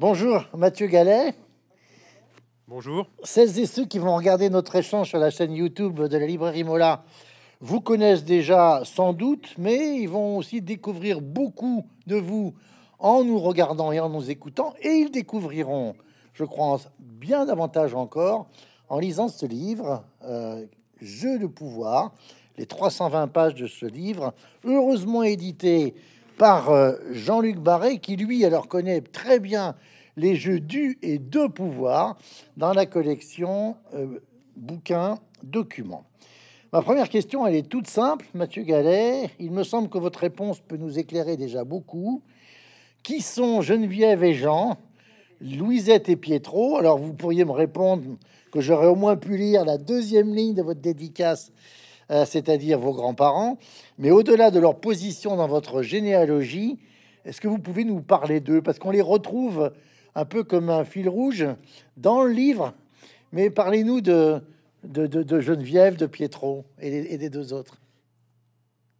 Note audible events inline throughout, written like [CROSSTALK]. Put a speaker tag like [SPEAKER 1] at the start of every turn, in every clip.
[SPEAKER 1] Bonjour Mathieu Gallet. Bonjour. Celles et ceux qui vont regarder notre échange sur la chaîne YouTube de la librairie Mola vous connaissent déjà sans doute, mais ils vont aussi découvrir beaucoup de vous en nous regardant et en nous écoutant, et ils découvriront, je crois, bien davantage encore en lisant ce livre, euh, Jeu de pouvoir, les 320 pages de ce livre, heureusement édité par euh, Jean-Luc Barré, qui lui, alors connaît très bien les jeux du et de pouvoir dans la collection euh, bouquins bouquin documents. Ma première question, elle est toute simple, Mathieu Gallet. Il me semble que votre réponse peut nous éclairer déjà beaucoup. Qui sont Geneviève et Jean, Louisette et Pietro Alors vous pourriez me répondre que j'aurais au moins pu lire la deuxième ligne de votre dédicace euh, c'est-à-dire vos grands-parents, mais au-delà de leur position dans votre généalogie, est-ce que vous pouvez nous parler d'eux Parce qu'on les retrouve un peu comme un fil rouge dans le livre, mais parlez-nous de, de, Geneviève, de Pietro et, des deux autres.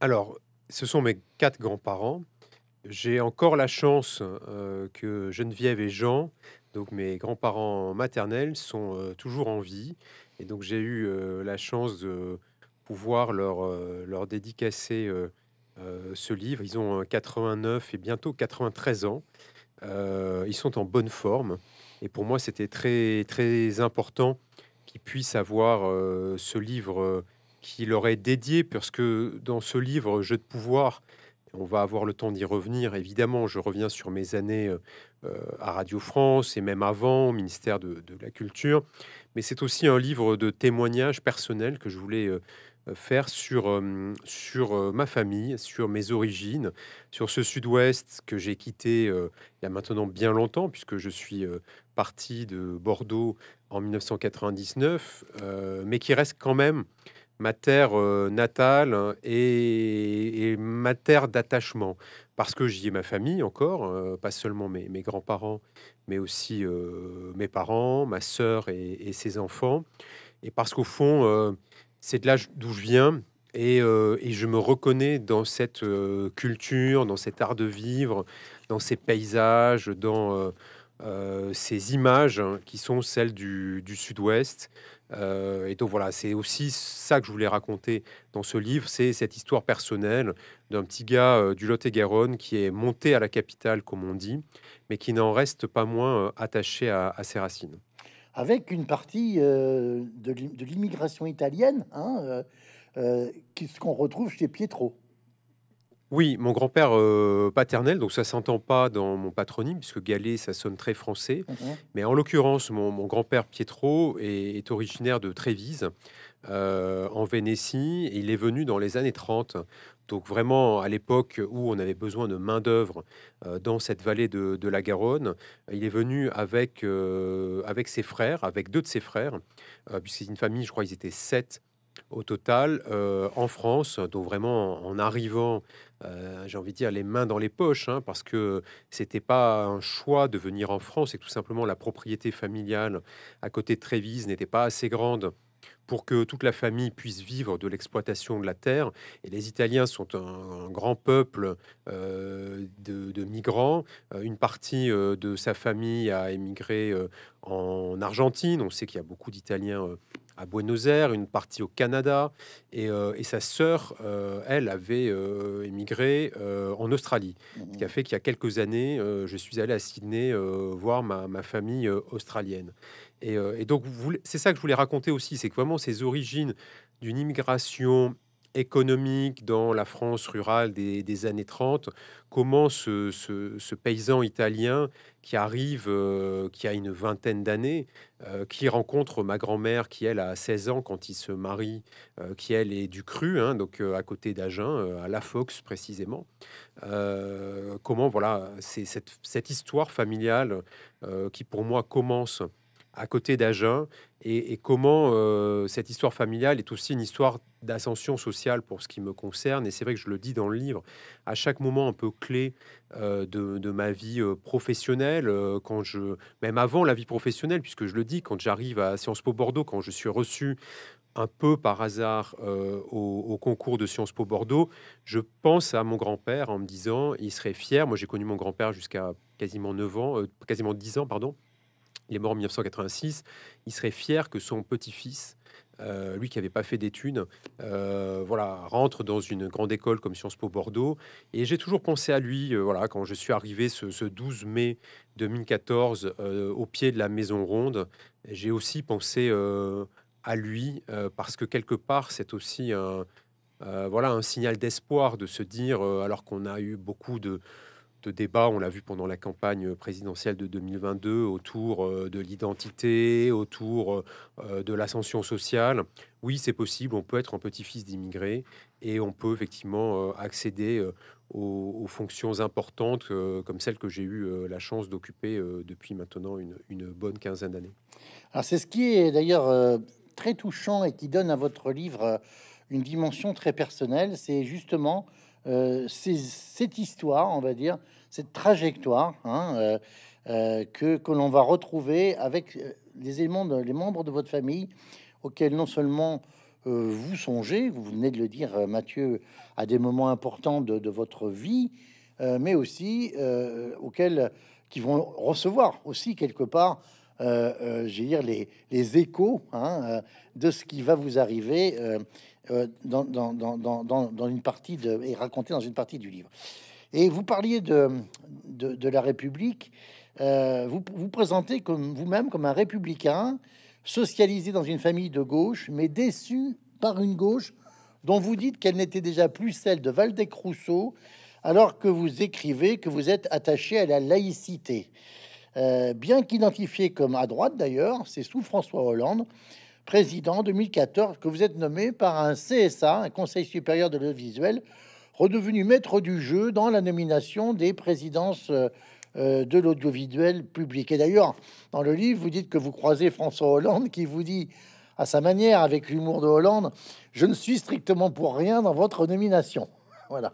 [SPEAKER 2] Alors, ce sont mes quatre grands-parents. J'ai encore la chance euh, que Geneviève et Jean, donc mes grands-parents maternels, sont euh, toujours en vie. Et donc j'ai eu la chance de pouvoir leur, euh, leur dédicacer euh, euh, ce livre. Ils ont 89 et bientôt 93 ans. ils sont en bonne forme. Et pour moi, c'était très, très important qu'ils puissent avoir ce livre qui leur est dédié, parce que dans ce livre, Jeu de pouvoir, on va avoir le temps d'y revenir. Évidemment, je reviens sur mes années à Radio France et même avant, au ministère de, la Culture. Mais c'est aussi un livre de témoignages personnels que je voulais faire sur, euh, sur euh, ma famille, sur mes origines, sur ce sud-ouest que j'ai quitté euh, il y a maintenant bien longtemps, puisque je suis parti de Bordeaux en 1999, mais qui reste quand même ma terre natale et, ma terre d'attachement, parce que j'y ai ma famille encore, pas seulement mes, mes grands-parents, mais aussi mes parents, ma sœur et, et, ses enfants, et parce qu'au fond c'est de là d'où je viens. Euh, et, je me reconnais dans cette euh, culture, dans cet art de vivre, dans ces paysages, dans euh, ces images hein, qui sont celles du, sud-ouest. et donc voilà, c'est aussi ça que je voulais raconter dans ce livre, c'est cette histoire personnelle d'un petit gars du Lot-et-Garonne qui est monté à la capitale, comme on dit, mais qui n'en reste pas moins attaché à ses racines
[SPEAKER 1] avec une partie euh, de, l'immigration italienne, hein, euh, euh, ce qu'on retrouve chez Pietro.
[SPEAKER 2] Oui, mon grand-père paternel, donc ça s'entend pas dans mon patronyme, puisque galet, ça sonne très français. Mhm. Mais en l'occurrence, mon, grand-père Pietro est, originaire de Trévise, en Vénétie, il est venu dans les années 30. Donc vraiment, à l'époque où on avait besoin de main-d'œuvre euh, dans cette vallée de, la Garonne, il est venu avec, euh, avec ses frères, avec deux de ses frères, euh, puisque c'est une famille, je crois ils étaient sept au total, en France, donc vraiment en arrivant, j'ai envie de dire, les mains dans les poches, hein, parce que c'était pas un choix de venir en France, et tout simplement la propriété familiale à côté de Trévise n'était pas assez grande pour que toute la famille puisse vivre de l'exploitation de la terre. Et les Italiens sont un, grand peuple euh, de, migrants. Euh, une partie euh, de sa famille a émigré en Argentine. On sait qu'il y a beaucoup d'Italiens à Buenos Aires, une partie au Canada. Et, sa sœur, elle, avait émigré en Australie. Ce qui a fait qu'il y a quelques années, je suis allé à Sydney voir ma, ma famille australienne. Euh, et, donc, c'est ça que je voulais raconter aussi, c'est que vraiment ces origines d'une immigration économique dans la France rurale des, années 30, comment ce, paysan italien qui arrive, euh, qui a une vingtaine d'années, euh, qui rencontre ma grand-mère qui, elle, a 16 ans quand il se marie, qui, elle, est du cru, hein, donc à côté d'Agen, à La Fox précisément, comment, voilà, c'est cette, cette, histoire familiale qui, pour moi, commence à côté d'Agen et, comment euh, cette histoire familiale est aussi une histoire d'ascension sociale pour ce qui me concerne. Et c'est vrai que je le dis dans le livre, à chaque moment un peu clé euh, de, ma vie euh, professionnelle, quand je, même avant la vie professionnelle, puisque je le dis, quand j'arrive à Sciences Po Bordeaux, quand je suis reçu un peu par hasard au, concours de Sciences Po Bordeaux, je pense à mon grand-père en me disant, il serait fier, moi j'ai connu mon grand-père jusqu'à quasiment 9 ans, quasiment 10 ans, pardon, il est mort en 1986, il serait fier que son petit-fils, euh, lui qui n'avait pas fait d'études, euh, voilà, rentre dans une grande école comme Sciences Po Bordeaux. Et j'ai toujours pensé à lui, euh, voilà, quand je suis arrivé ce, ce 12 mai 2014 au pied de la Maison Ronde, j'ai aussi pensé à lui parce que quelque part, c'est aussi un, voilà, un signal d'espoir de se dire, alors qu'on a eu beaucoup de de débat, on l'a vu pendant la campagne présidentielle de 2022, autour euh, de l'identité, autour euh, de l'ascension sociale. Oui, c'est possible, on peut être un petit-fils d'immigré et on peut effectivement euh, accéder aux, fonctions importantes comme celles que j'ai eu la chance d'occuper depuis maintenant une, une bonne quinzaine d'années.
[SPEAKER 1] Alors c'est ce qui est
[SPEAKER 2] d'ailleurs
[SPEAKER 1] très touchant et qui donne à votre livre une dimension très personnelle, c'est justement euh, c'est cette histoire, on va dire, cette trajectoire hein, euh, euh, que, l'on va retrouver avec les éléments, les membres de votre famille auxquels non seulement vous songez, vous venez de le dire, Mathieu, à des moments importants de, votre vie, mais aussi auxquels qui vont recevoir aussi quelque part euh, euh dire, les, échos hein, euh, de ce qui va vous arriver euh, dans, une partie de, et raconté dans une partie du livre. Et vous parliez de, de, la République. vous vous présentez comme vous-même comme un républicain socialisé dans une famille de gauche, mais déçu par une gauche dont vous dites qu'elle n'était déjà plus celle de Valdec-Rousseau, alors que vous écrivez que vous êtes attaché à la laïcité. Euh, bien qu'identifié comme à droite d'ailleurs, c'est sous François Hollande, président 2014, que vous êtes nommé par un CSA, un Conseil supérieur de l'audiovisuel, redevenu maître du jeu dans la nomination des présidences euh, euh, de l'audiovisuel public. Et d'ailleurs, dans le livre, vous dites que vous croisez François Hollande qui vous dit à sa manière, avec l'humour de Hollande, je ne suis strictement pour rien dans votre nomination. Voilà.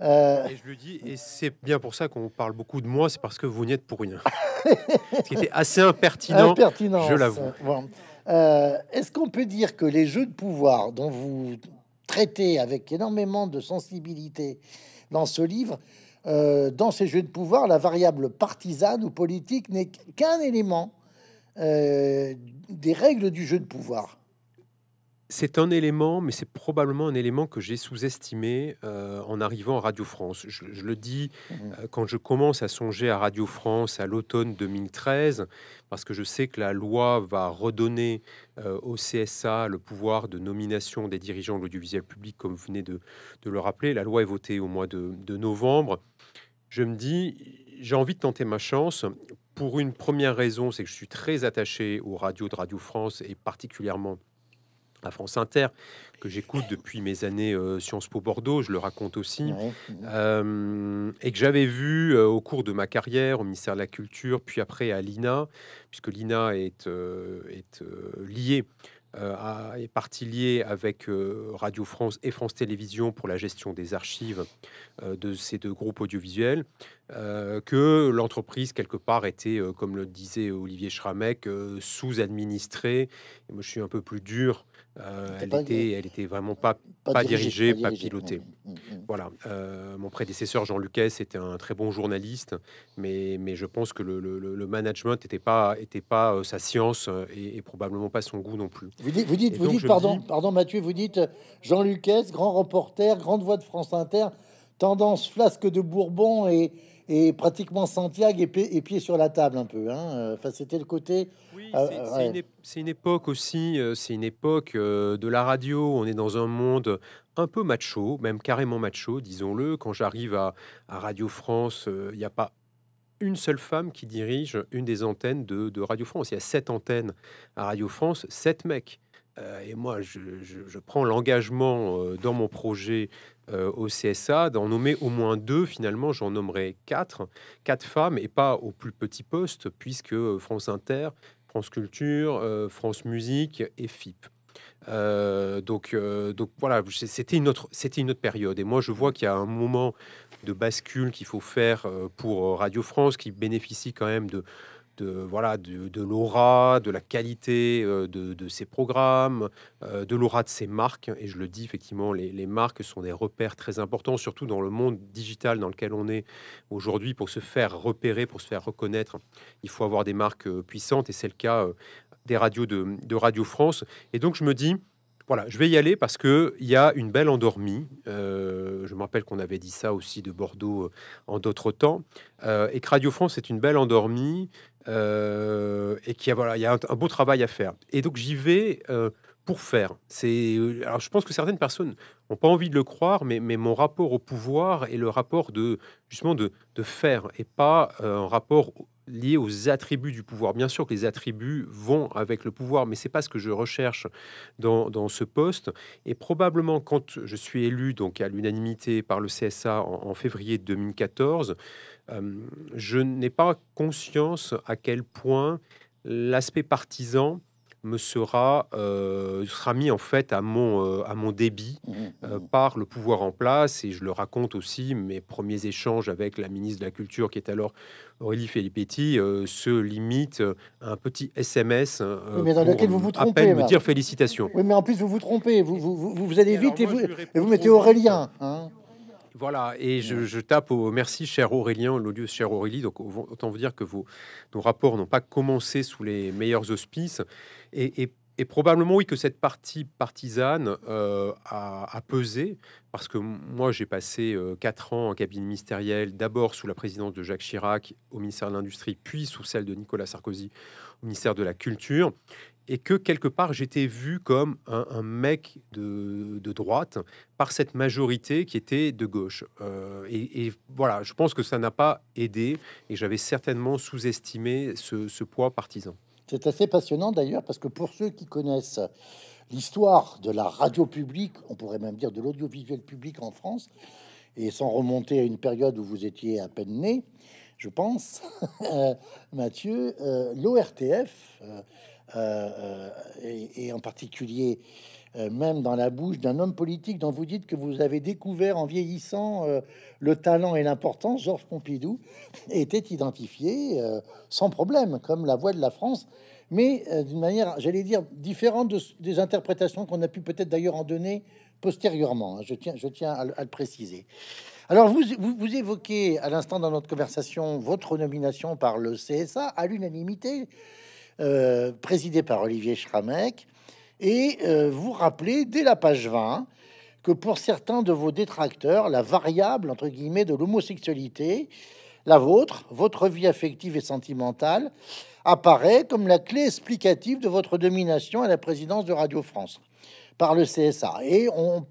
[SPEAKER 2] Euh, et je lui dis, et c'est bien pour ça qu'on parle beaucoup de moi, c'est parce que vous n'y êtes pour rien. [LAUGHS] Ce qui était assez impertinent, je l'avoue. Euh,
[SPEAKER 1] euh, est-ce qu'on peut dire que les jeux de pouvoir dont vous traitez avec énormément de sensibilité dans ce livre, dans ces jeux de pouvoir, la variable partisane ou politique n'est qu'un élément des règles du jeu de
[SPEAKER 2] pouvoir c'est un élément, mais c'est probablement un élément que j'ai sous-estimé euh, en arrivant à Radio France. Je, le dis mmh. euh, quand je commence à songer à Radio France à l'automne 2013, parce que je sais que la loi va redonner euh, au CSA le pouvoir de nomination des dirigeants de l'audiovisuel public, comme vous venez de, le rappeler. La loi est votée au mois de, de novembre. Je me dis, j'ai envie de tenter ma chance. Pour une première raison, c'est que je suis très attaché aux radios de Radio France et particulièrement à France Inter, que j'écoute depuis mes années euh, Sciences Po Bordeaux, je le raconte aussi, euh, et que j'avais vu euh, au cours de ma carrière au ministère de la Culture, puis après à l'INA, puisque l'INA est, est liée à, est partie liée avec Radio France et France Télévisions pour la gestion des archives de ces deux groupes audiovisuels, que l'entreprise, quelque part, était, comme le disait Olivier Schramek, sous-administrée. moi, je suis un peu plus dur euh, elle, était, vraiment pas, pas, dirigée, pas, pilotée. Mm, mm, mm, voilà. Euh, mon prédécesseur Jean Lucas était un très bon journaliste, mais, mais je pense que le, management n'était pas, était pas euh, sa science et, probablement pas son goût non plus. Vous dites, vous dites, pardon,
[SPEAKER 1] pardon Mathieu, vous dites Jean Lucas, grand reporter, grande voix de France Inter, tendance flasque de Bourbon et, et pratiquement Santiago et, pieds pied sur la table un peu. Hein. Enfin, c'était le côté. Oui, euh, euh,
[SPEAKER 2] c'est une, époque aussi, euh, c'est une époque de la radio. On est dans un monde un peu macho, même carrément macho, disons-le. Quand j'arrive à, Radio France, il n'y a pas une seule femme qui dirige une des antennes de, Radio France. Il y a sept antennes à Radio France, sept mecs. et moi, je, je prends l'engagement dans mon projet euh, au CSA, d'en nommer au moins deux, finalement, j'en nommerai quatre, quatre femmes, et pas au plus petit poste, puisque France Inter, France Culture, euh, France Musique et FIP. Euh, donc, donc voilà, c'était une, autre, une autre période. Et moi, je vois qu'il y a un moment de bascule qu'il faut faire pour Radio France, qui bénéficie quand même de, de, voilà, de, l'aura, de la qualité euh, de, de ses programmes, euh, de l'aura de ces marques. Et je le dis, effectivement, les, marques sont des repères très importants, surtout dans le monde digital dans lequel on est aujourd'hui. Pour se faire repérer, pour se faire reconnaître, il faut avoir des marques euh, puissantes. Et c'est le cas des radios de, Radio France. Et donc, je me dis voilà, je vais y aller parce qu'il y a une belle endormie. je me rappelle qu'on avait dit ça aussi de Bordeaux en d'autres temps. et que Radio France est une belle endormie euh, et qu'il y a, voilà, il y a un, beau travail à faire. Et donc j'y vais euh, pour faire. C'est, euh, alors je pense que certaines personnes n'ont pas envie de le croire, mais, mais mon rapport au pouvoir est le rapport de justement de, de faire et pas un rapport lié aux attributs du pouvoir. Bien sûr que les attributs vont avec le pouvoir, mais c'est pas ce que je recherche dans, dans, ce poste. Et probablement quand je suis élu donc à l'unanimité par le CSA en, en février 2014, euh, je n'ai pas conscience à quel point l'aspect partisan me sera, euh, sera mis en fait à mon, euh, à mon débit mmh, mmh. par le pouvoir en place. Et je le raconte aussi, mes premiers échanges avec la ministre de la Culture, qui est alors Aurélie Filippetti, se limitent à un petit SMS dans pour vous à peine me dire félicitations. Oui,
[SPEAKER 1] mais en plus, vous vous trompez. Vous, vous, vous, vous allez vite et, vous, vous, mettez Aurélien.
[SPEAKER 2] Voilà, et je, tape au merci, cher Aurélien, l'odieux cher Aurélie. Donc, autant vous dire que vos, nos rapports n'ont pas commencé sous les meilleurs auspices. Et, probablement, oui, que cette partie partisane euh, a, pesé, parce que moi, j'ai passé euh, quatre ans en cabinet ministériel, d'abord sous la présidence de Jacques Chirac au ministère de l'Industrie, puis sous celle de Nicolas Sarkozy au ministère de la Culture et que quelque part j'étais vu comme un, mec de, droite par cette majorité qui était de gauche. Euh, et, voilà, je pense que ça n'a pas aidé et j'avais certainement sous-estimé ce, poids partisan.
[SPEAKER 1] C'est assez passionnant d'ailleurs parce que pour ceux qui connaissent l'histoire de la radio publique, on pourrait même dire de l'audiovisuel public en France, et sans remonter à une période où vous étiez à peine né, je pense, [LAUGHS] euh, Mathieu, euh, l'ORTF, euh, euh, et, en particulier euh, même dans la bouche d'un homme politique dont vous dites que vous avez découvert en vieillissant le talent et l'importance, Georges Pompidou [LAUGHS] était identifié sans problème comme la voix de la France, mais d'une manière, j'allais dire, différente des interprétations qu'on a pu peut-être d'ailleurs en donner postérieurement. Hein, je tiens, je tiens à, le préciser. Alors, vous, vous évoquez à l'instant dans notre conversation votre nomination par le CSA à l'unanimité. Euh, présidé par Olivier Schramek, et euh, vous rappelez dès la page 20 que pour certains de vos détracteurs, la variable entre guillemets de l'homosexualité, la vôtre, votre vie affective et sentimentale, apparaît comme la clé explicative de votre domination à la présidence de Radio France par le CSA. Et on,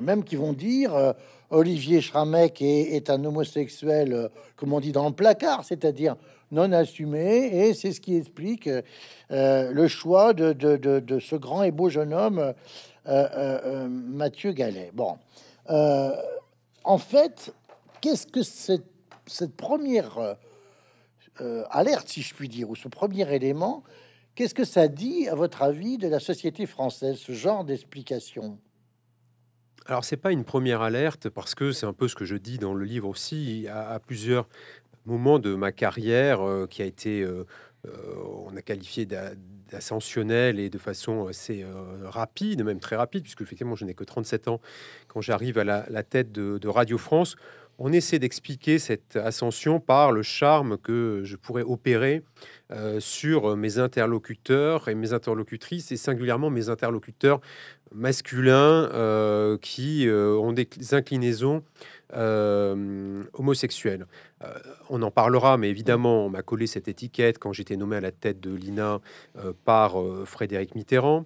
[SPEAKER 1] même qui vont dire, euh, Olivier Schramek est, un homosexuel, euh, comme on dit, dans le placard, c'est-à-dire non assumé, et c'est ce qui explique euh, euh, le choix de, ce grand et beau jeune homme, Mathieu Gallet. Bon, en fait, qu'est-ce que cette, cette première alerte, si je puis dire, ou ce premier élément, qu'est-ce que ça dit, à votre avis, de la société française, ce genre d'explication
[SPEAKER 2] alors, ce n'est pas une première alerte, parce que c'est un peu ce que je dis dans le livre aussi, à, plusieurs moments de ma carrière euh, qui a été, euh, euh, on a qualifié d'ascensionnelle et de façon assez rapide, même très rapide, puisque effectivement, je n'ai que 37 ans quand j'arrive à la, tête de, de Radio France. On essaie d'expliquer cette ascension par le charme que je pourrais opérer euh, sur euh, mes interlocuteurs et mes interlocutrices, et singulièrement mes interlocuteurs masculins euh, qui ont des inclinaisons homosexuelles. on en parlera, mais évidemment, on m'a collé cette étiquette quand j'étais nommé à la tête de l'INA par Frédéric Mitterrand.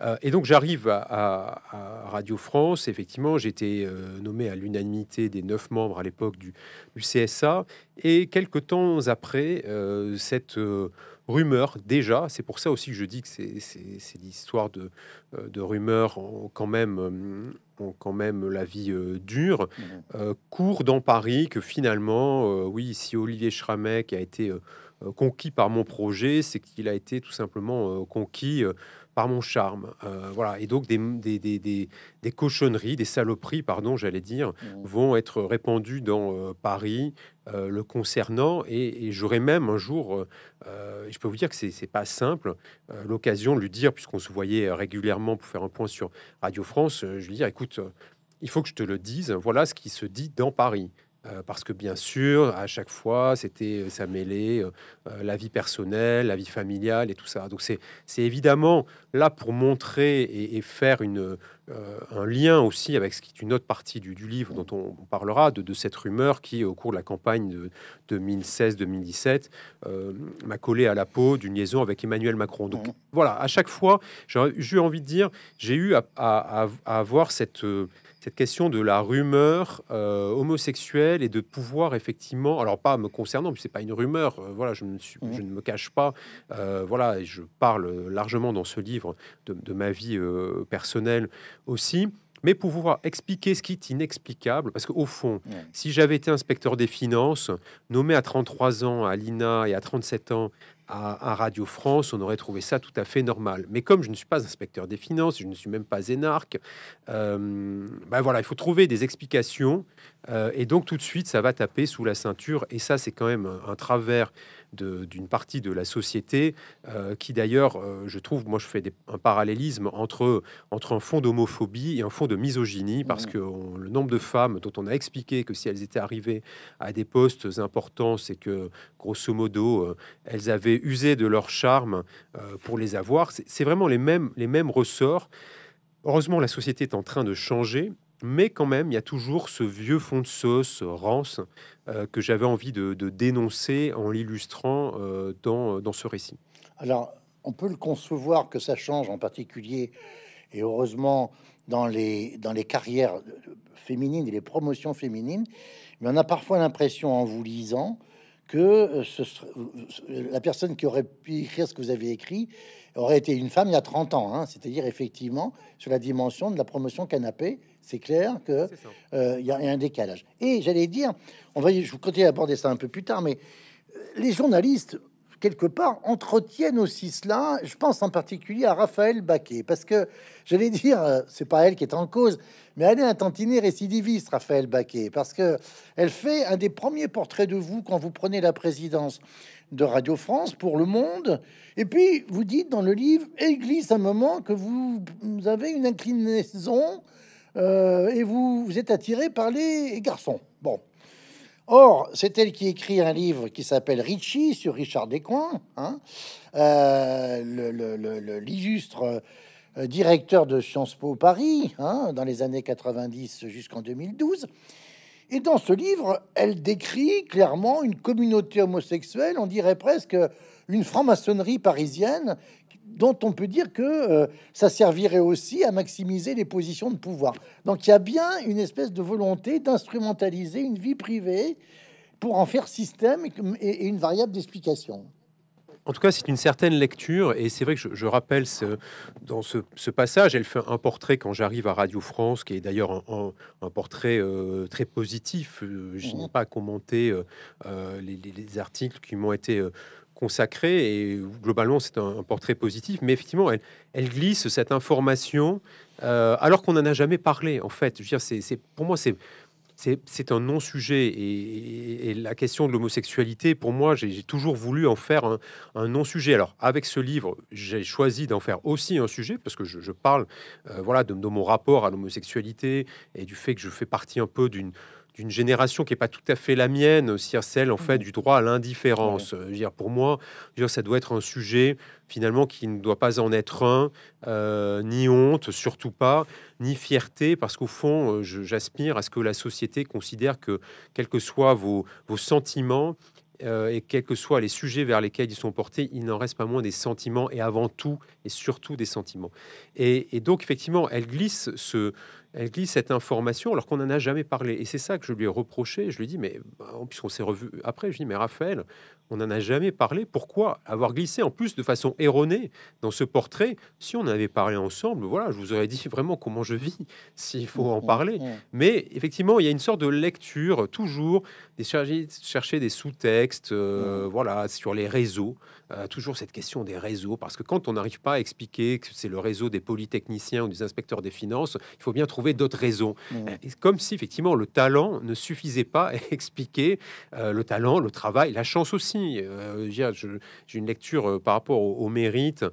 [SPEAKER 2] Euh, et donc j'arrive à, Radio France. Effectivement, j'étais été euh, nommé à l'unanimité des neuf membres à l'époque du, CSA. Et quelques temps après, euh, cette rumeur déjà, c'est pour ça aussi que je dis que c'est l'histoire de, rumeurs quand même, quand même la vie dure, mmh. court dans Paris que finalement, oui, si Olivier Schramek a été conquis par mon projet, c'est qu'il a été tout simplement conquis par mon charme. Euh, voilà. Et donc, des, des, cochonneries, des saloperies, pardon, j'allais dire, mmh. vont être répandues dans euh, Paris euh, le concernant. Et, j'aurai même un jour, je peux vous dire que ce n'est pas simple, l'occasion de lui dire, puisqu'on se voyait régulièrement pour faire un point sur Radio France, je lui dis écoute, il faut que je te le dise, voilà ce qui se dit dans Paris. Euh, parce que bien sûr, à chaque fois, c'était euh, ça mêlait euh, la vie personnelle, la vie familiale et tout ça. Donc c'est évidemment là pour montrer et, faire une, un lien aussi avec ce qui est une autre partie du, livre dont on, parlera, de, cette rumeur qui, au cours de la campagne de, 2016-2017, m'a collé à la peau d'une liaison avec Emmanuel Macron. Mmh voilà, à chaque fois, j'ai eu envie de dire, j'ai eu à, avoir euh, cette, question de la rumeur euh, homosexuelle et de pouvoir effectivement, alors pas me concernant, c'est pas une rumeur, euh, voilà, mmh. je, ne me cache pas, voilà, je parle largement dans ce livre de, ma vie personnelle aussi. Mais pouvoir expliquer ce qui est inexplicable, parce qu'au fond, mmh. si j'avais été inspecteur des finances, nommé à 33 ans à l'INA et à 37 ans à, Radio France, on aurait trouvé ça tout à fait normal. Mais comme je ne suis pas inspecteur des finances, je ne suis même pas énarque, euh, ben voilà, il faut trouver des explications. Euh, et donc tout de suite, ça va taper sous la ceinture. Et ça, c'est quand même un travers d'une partie de la société euh, qui d'ailleurs, euh, je trouve, moi je fais un parallélisme entre, entre un fond d'homophobie et un fond de misogynie, parce mmh. que le nombre de femmes dont on a expliqué que si elles étaient arrivées à des postes importants, c'est que grosso modo, euh, elles avaient usé de leur charme pour les avoir, c'est vraiment les mêmes, les mêmes ressorts. Heureusement, la société est en train de changer mais quand même, il y a toujours ce vieux fond de sauce euh, rance euh, que j'avais envie de, dénoncer en l'illustrant euh, dans, dans, ce récit.
[SPEAKER 1] Alors, on peut le concevoir que ça change en particulier, et heureusement, dans les, dans les carrières féminines et les promotions féminines, mais on a parfois l'impression en vous lisant que la personne qui aurait pu écrire ce que vous avez écrit aurait été une femme il y a 30 ans, hein. c'est-à-dire effectivement sur la dimension de la promotion canapé c'est clair que il euh, y, a un décalage. Et j'allais dire, on va, je vous continue à aborder ça un peu plus tard, mais euh, les journalistes quelque part entretiennent aussi cela. Je pense en particulier à Raphaël Baquet, parce que j'allais dire, euh, c'est pas elle qui est en cause, mais elle est un tantinet récidiviste, Raphaël Baquet, parce que elle fait un des premiers portraits de vous quand vous prenez la présidence de Radio France pour Le Monde. Et puis, vous dites dans le livre, et glisse un moment que vous, vous avez une inclinaison euh, et vous, vous êtes attiré par les garçons. Bon. Or, c'est elle qui écrit un livre qui s'appelle Richie sur Richard Descoings, hein, euh, l'illustre euh, directeur de Sciences Po Paris, hein, dans les années 90 jusqu'en 2012. Et dans ce livre, elle décrit clairement une communauté homosexuelle, on dirait presque une franc-maçonnerie parisienne dont on peut dire que euh, ça servirait aussi à maximiser les positions de pouvoir. Donc il y a bien une espèce de volonté d'instrumentaliser une vie privée pour en faire système et, une variable d'explication.
[SPEAKER 2] En tout cas, c'est une certaine lecture, et c'est vrai que je, rappelle ce, dans ce, passage, elle fait un portrait quand j'arrive à Radio France, qui est d'ailleurs un, portrait euh, très positif. Euh, je n'ai mmh. pas commenté les, articles qui m'ont été consacrée et globalement c'est un, portrait positif, mais effectivement elle, elle glisse cette information euh, alors qu'on n'en a jamais parlé en fait. Je veux dire, c'est, pour moi c'est c'est un non-sujet et, la question de l'homosexualité, pour moi, j'ai toujours voulu en faire un, non-sujet. Alors, avec ce livre, j'ai choisi d'en faire aussi un sujet parce que je, parle, euh, voilà, de mon rapport à l'homosexualité et du fait que je fais partie un peu d'une, d'une génération qui n'est pas tout à fait la mienne, c'est celle en fait mmh. du droit à l'indifférence. dire, pour moi, dire, ça doit être un sujet finalement qui ne doit pas en être un, euh, ni honte, surtout pas, ni fierté, parce qu'au fond, euh, j'aspire à ce que la société considère que, quels que soient vos, vos sentiments, euh, et quels que soient les sujets vers lesquels ils sont portés, il n'en reste pas moins des sentiments et avant tout et surtout des sentiments. et donc effectivement, elle glisse ce, elle glisse cette information alors qu'on n'en a jamais parlé. Et c'est ça que je lui ai reproché. Je lui ai dit, mais bah, puisqu'on s'est revu après, je lui ai dit, mais Raphaël, on n'en a jamais parlé. Pourquoi avoir glissé en plus de façon erronée dans ce portrait Si on avait parlé ensemble, voilà, je vous aurais dit vraiment comment je vis, s'il faut en parler. Mm, mm, mm. Mais effectivement, il y a une sorte de lecture, toujours, des chercher, des sous-textes, euh, voilà, sur les réseaux. Euh, toujours cette question des réseaux, parce que quand on n'arrive pas à expliquer que c'est le réseau des polytechniciens ou des inspecteurs des finances, il faut bien trouver d'autres raisons. Mmh. Euh, comme si effectivement le talent ne suffisait pas à [LAUGHS] expliquer euh, le talent, le travail, la chance aussi. Euh, j'ai une lecture par rapport au, mérite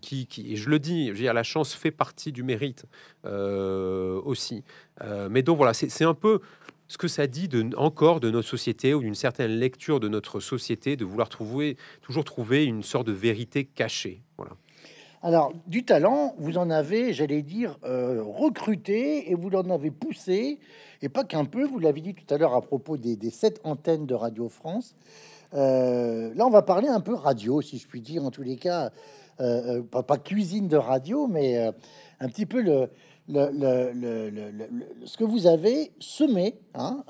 [SPEAKER 2] qui, je le dis, la chance fait partie du mérite aussi. mais donc voilà, c'est un peu ce que ça dit de, encore de notre société ou d'une certaine lecture de notre société de vouloir trouver, toujours trouver une sorte de vérité cachée.
[SPEAKER 1] Alors, du talent, vous en avez, j'allais dire, euh, recruté et vous l'en avez poussé, et pas qu'un peu, vous l'avez dit tout à l'heure à propos des, sept antennes de Radio France. Euh, là, on va parler un peu radio, si je puis dire, en tous les cas, euh, pas, cuisine de radio, mais un petit peu le, ce que vous avez semé hein,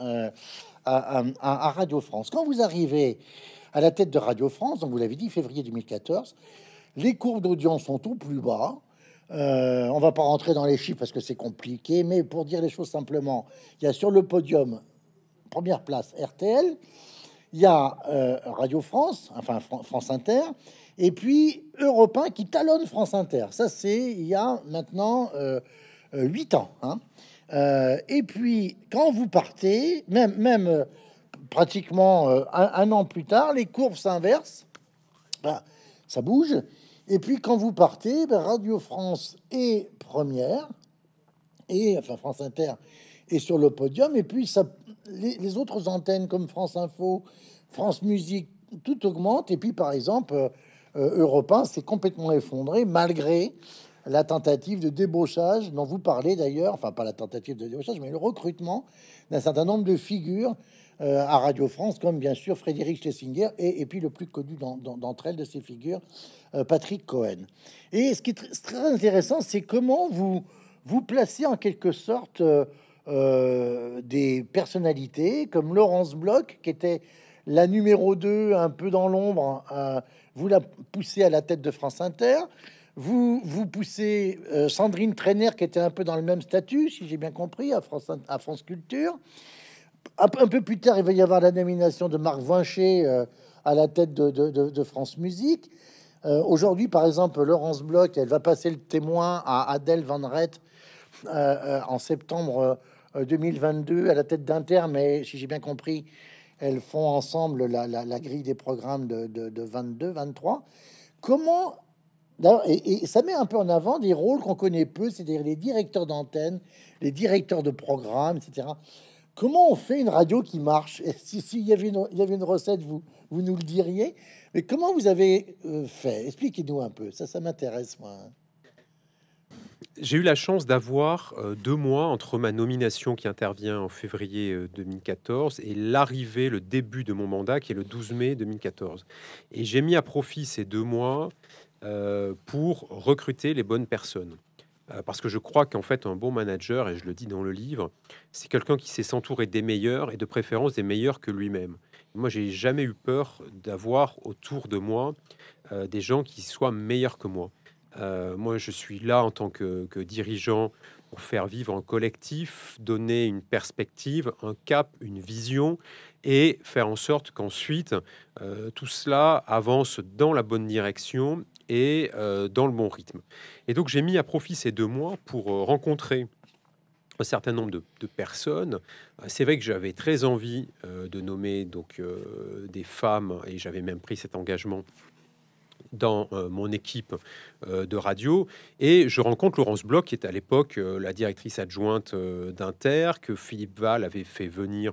[SPEAKER 1] à, Radio France. Quand vous arrivez à la tête de Radio France, dont vous l'avez dit, février 2014, les courbes d'audience sont au plus bas. On euh, on va pas rentrer dans les chiffres parce que c'est compliqué, mais pour dire les choses simplement, il y a sur le podium, première place, RTL, il y a euh, Radio France, enfin France Inter, et puis Europe 1 qui talonne France Inter. Ça, c'est il y a maintenant euh, huit ans. Hein. et puis, quand vous partez, même, pratiquement un, an plus tard, les courbes s'inversent. Bah, ça bouge. Et puis quand vous partez, ben, Radio France est première, et enfin France Inter est sur le podium, et puis ça, les, autres antennes comme France Info, France Musique, tout augmente. Et puis par exemple, euh, euh, Europe 1 s'est complètement effondré malgré la tentative de débauchage dont vous parlez d'ailleurs, enfin pas la tentative de débauchage, mais le recrutement d'un certain nombre de figures euh, à Radio France, comme bien sûr Frédéric Schlesinger et, puis le plus connu d'entre elles de ces figures, euh, Patrick Cohen. Et ce qui est très intéressant, c'est comment vous vous placez en quelque sorte euh, des personnalités comme Laurence Bloch, qui était la numéro 2, un peu dans l'ombre, hein, vous la poussez à la tête de France Inter. Vous, vous poussez Sandrine Trainer, qui était un peu dans le même statut, si j'ai bien compris, à France Culture un peu plus tard, il va y avoir la nomination de Marc vincher euh, à la tête de, France Musique. Euh, aujourd'hui, par exemple, Laurence Bloch, elle va passer le témoin à Adèle Van Rett euh, en septembre 2022 à la tête d'Inter. Mais si j'ai bien compris, elles font ensemble la, grille des programmes de, 22, 23. Comment ça met un peu en avant des rôles qu'on connaît peu, c'est-à-dire les directeurs d'antenne, les directeurs de programmes, etc. Comment on fait une radio qui marche S'il [LAUGHS] y, avait une, y avait une recette, vous, nous le diriez. Mais comment vous avez euh, fait Expliquez-nous un peu. Ça, ça m'intéresse, moi.
[SPEAKER 2] J'ai eu la chance d'avoir euh, deux mois entre ma nomination qui intervient en février 2014 euh, et l'arrivée, le début de mon mandat qui est le 12 mai 2014. Et j'ai mis à profit ces deux mois pour recruter les bonnes personnes. Euh, parce que je crois qu'en fait, un bon manager, et je le dis dans le livre, c'est quelqu'un qui sait s'entourer des meilleurs et de préférence des meilleurs que lui-même. Moi, j'ai jamais eu peur d'avoir autour de moi euh, des gens qui soient meilleurs que moi. Euh, moi, je suis là en tant que, dirigeant pour faire vivre un collectif, donner une perspective, un cap, une vision, et faire en sorte qu'ensuite, tout cela avance dans la bonne direction et euh, dans le bon rythme. Et donc j'ai mis à profit ces deux mois pour euh, rencontrer un certain nombre de, personnes. Euh, c'est vrai que j'avais très envie de nommer donc des femmes et j'avais même pris cet engagement dans mon équipe de radio et je rencontre Laurence Bloch qui est à l'époque la directrice adjointe d'Inter que Philippe Val avait fait venir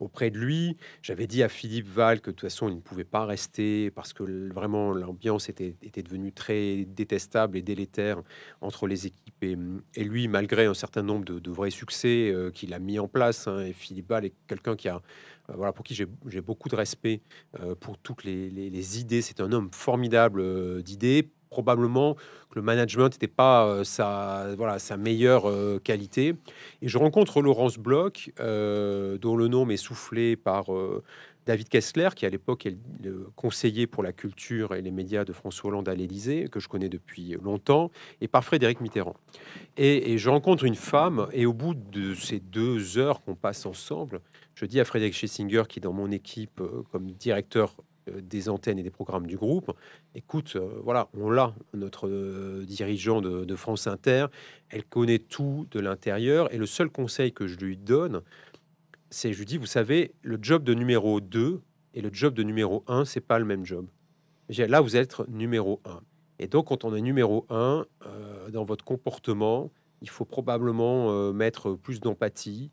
[SPEAKER 2] auprès de lui. J'avais dit à Philippe Val que de toute façon, il ne pouvait pas rester parce que vraiment l'ambiance était, devenue très détestable et délétère entre les équipes et, lui, malgré un certain nombre de, vrais succès euh, qu'il a mis en place. Hein, et Philippe Val est quelqu'un qui a euh, voilà, pour qui j'ai beaucoup de respect euh, pour toutes les, idées. C'est un homme formidable d'idées, probablement que le management n'était pas euh, sa, voilà, sa meilleure euh, qualité. Et je rencontre Laurence Bloch, euh, dont le nom est soufflé par David Kessler, qui à l'époque est le conseiller pour la culture et les médias de François Hollande à l'Élysée, que je connais depuis longtemps, et par Frédéric Mitterrand. Et, je rencontre une femme, et au bout de ces deux heures qu'on passe ensemble, je dis à Frédéric Schessinger, qui est dans mon équipe comme directeur euh, des antennes et des programmes du groupe. Écoute, euh, voilà, on l'a, notre euh, dirigeant de, France Inter, elle connaît tout de l'intérieur. Et le seul conseil que je lui donne, c'est je lui dis, vous savez, le job de numéro 2 et le job de numéro 1, c'est pas le même job. Là, vous êtes numéro 1. Et donc, quand on est numéro 1, dans votre comportement, il faut probablement mettre plus d'empathie,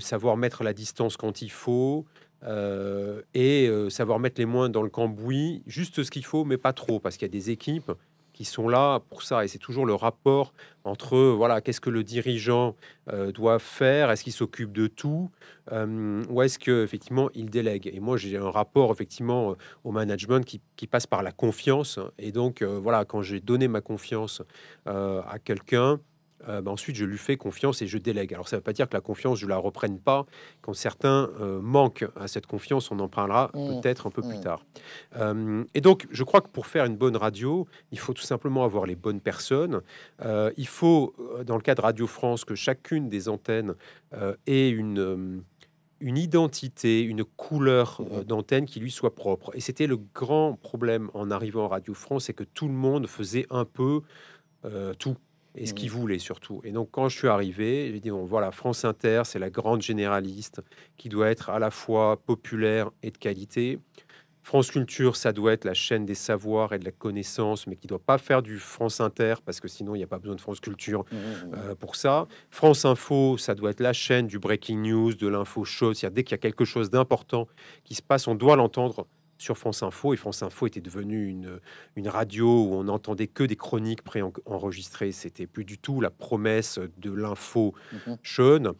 [SPEAKER 2] savoir mettre la distance quand il faut, euh, et euh, savoir mettre les moins dans le cambouis, juste ce qu'il faut, mais pas trop, parce qu'il y a des équipes qui sont là pour ça. Et c'est toujours le rapport entre, voilà, qu'est-ce que le dirigeant euh, doit faire Est-ce qu'il s'occupe de tout Ou est-ce qu'effectivement, il délègue Et moi, j'ai un rapport, effectivement, au management qui, passe par la confiance. Et donc, voilà, quand j'ai donné ma confiance à quelqu'un, euh, bah, ensuite je lui fais confiance et je délègue. Alors ça ne veut pas dire que la confiance, je la reprenne pas. Quand certains euh, manquent à cette confiance, on en parlera mmh. peut-être un peu plus mmh. tard. Euh, et donc je crois que pour faire une bonne radio, il faut tout simplement avoir les bonnes personnes. il faut, dans le cas de Radio France, que chacune des antennes ait une une identité, une couleur mmh. d'antenne qui lui soit propre. Et c'était le grand problème en arrivant à Radio France, c'est que tout le monde faisait un peu euh, tout et ce qu'ils mmh. voulaient surtout. Et donc, quand je suis arrivé, j'ai dit bon, voilà, France Inter, c'est la grande généraliste qui doit être à la fois populaire et de qualité. France Culture, ça doit être la chaîne des savoirs et de la connaissance, mais qui ne doit pas faire du France Inter, parce que sinon, il n'y a pas besoin de France Culture mmh, mmh, euh, pour ça. France Info, ça doit être la chaîne du breaking news, de l'info chaude. Dès qu'il y a quelque chose d'important qui se passe, on doit l'entendre sur France Info. Et France Info était devenue une, une radio où on n'entendait que des chroniques préenregistrées. enregistrées C'était plus du tout la promesse de l'info mhm.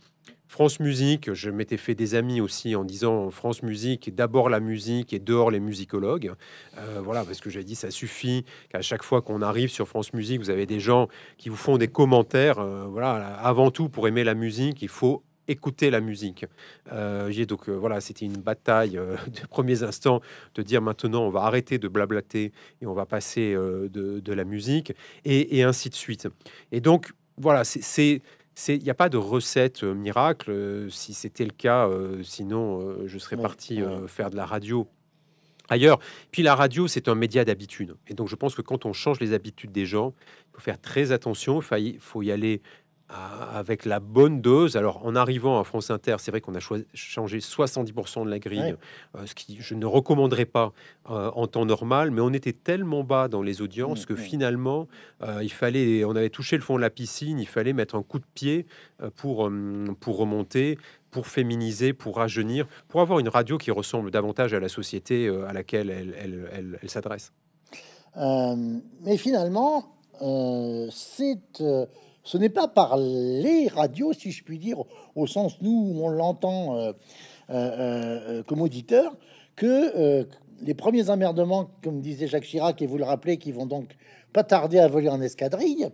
[SPEAKER 2] France Musique, je m'étais fait des amis aussi en disant France Musique, d'abord la musique et dehors les musicologues. Euh, voilà, parce que j'ai dit, ça suffit qu'à chaque fois qu'on arrive sur France Musique, vous avez des gens qui vous font des commentaires. Euh, voilà, avant tout, pour aimer la musique, il faut écouter la musique. Euh, j'ai donc euh, voilà, c'était une bataille euh, [LAUGHS] de premiers instants de dire maintenant on va arrêter de blablater et on va passer de, la musique et, ainsi de suite. Et donc voilà, c'est il n'y a pas de recette miracle. si c'était le cas, sinon je serais parti faire de la radio ailleurs. Puis la radio, c'est un média d'habitude. Et donc je pense que quand on change les habitudes des gens, il faut faire très attention, il faut y aller avec la bonne dose. Alors, en arrivant à France Inter, c'est vrai qu'on a changé 70% de la grille, euh, ce qui je ne recommanderais pas euh, en temps normal, mais on était tellement bas dans les audiences mm, que mm. finalement, euh, il fallait, on avait touché le fond de la piscine, il fallait mettre un coup de pied pour, pour remonter pour féminiser, pour rajeunir, pour avoir une radio qui ressemble davantage à la société à laquelle elle, elle, s'adresse.
[SPEAKER 1] mais finalement, c'est ce n'est pas par les radios, si je puis dire, au sens nous où on l'entend euh, euh, euh, comme auditeur, que les premiers emmerdements, comme disait Jacques Chirac, et vous le rappelez, qui vont donc pas tarder à voler en escadrille,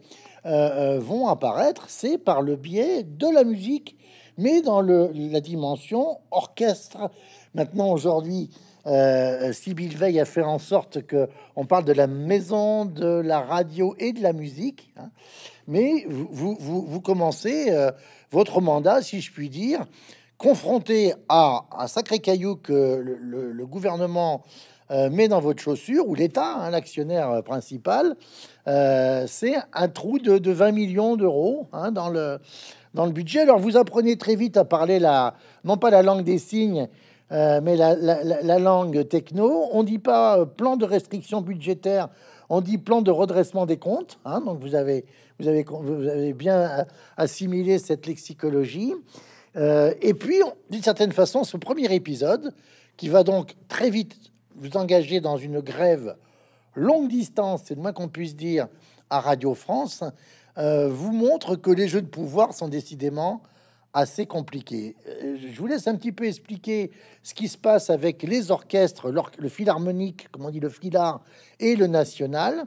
[SPEAKER 1] vont apparaître, c'est par le biais de la musique, mais dans la dimension orchestre. Maintenant, aujourd'hui, euh, Veil a fait en sorte que on parle de la maison de la radio et de la musique. Hein mais vous, commencez euh, votre mandat, si je puis dire, confronté à un sacré caillou que le, gouvernement euh, met dans votre chaussure, ou l'État, hein, l'actionnaire principal, euh, c'est un trou de, 20 millions d'euros hein, dans, le, dans le budget. Alors vous apprenez très vite à parler la, non pas la langue des signes, mais la, langue techno. On ne dit pas plan de restriction budgétaire, on dit plan de redressement des comptes. Hein, donc vous avez vous avez, vous bien euh, assimilé cette lexicologie. Euh, et puis, d'une certaine façon, ce premier épisode, qui va donc très vite vous engager dans une grève longue distance, c'est le moins qu'on puisse dire, à Radio France, euh, vous montre que les jeux de pouvoir sont décidément assez compliqués. Je vous laisse un petit peu expliquer ce qui se passe avec les orchestres, le philharmonique, comme on dit le filard, et le national.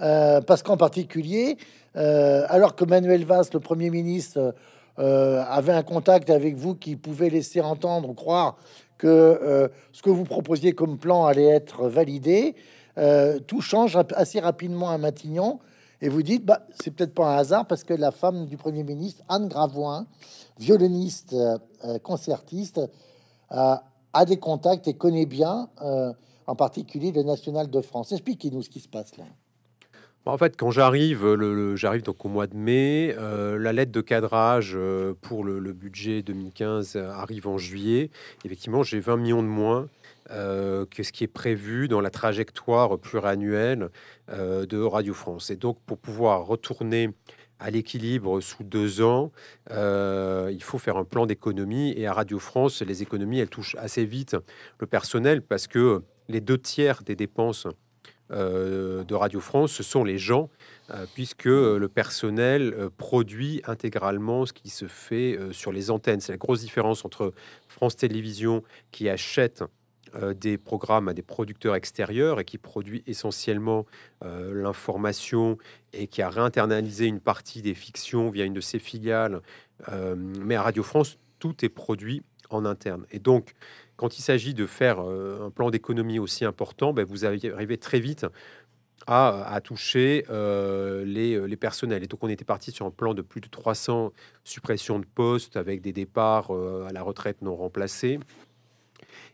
[SPEAKER 1] Euh, parce qu'en particulier, euh, alors que Manuel Valls, le Premier ministre, euh, avait un contact avec vous qui pouvait laisser entendre ou croire que ce que vous proposiez comme plan allait être validé, tout change assez rapidement à Matignon. Et vous dites, bah, c'est peut-être pas un hasard parce que la femme du Premier ministre, Anne Gravoin, violoniste, concertiste, a, a des contacts et connaît bien en particulier le National de France. Expliquez-nous ce qui se passe là.
[SPEAKER 2] Bah, en fait, quand j'arrive, le, j'arrive donc au mois de mai, euh, la lettre de cadrage euh, pour le, budget 2015 euh, arrive en juillet. Effectivement, j'ai 20 millions de moins que ce qui est prévu dans la trajectoire pluriannuelle de Radio France. Et donc, pour pouvoir retourner à l'équilibre sous deux ans, il faut faire un plan d'économie. Et à Radio France, les économies, elles touchent assez vite le personnel parce que les deux tiers des dépenses euh, de Radio France, ce sont les gens, euh, puisque euh, le personnel produit intégralement ce qui se fait sur les antennes. C'est la grosse différence entre France Télévisions qui achète des programmes à des producteurs extérieurs et qui produit essentiellement l'information et qui a réinternalisé une partie des fictions via une de ses filiales. mais à Radio France, tout est produit en interne. Et donc, quand il s'agit de faire euh, un plan d'économie aussi important, ben, vous arrivez très vite à, toucher euh, euh, les, personnels. Et donc, on était parti sur un plan de plus de 300 suppressions de postes avec des départs à la retraite non remplacés.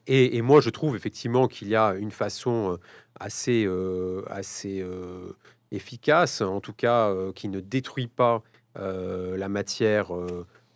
[SPEAKER 2] Et, moi, je trouve effectivement qu'il y a une façon assez, assez efficace, en tout cas qui ne détruit pas la matière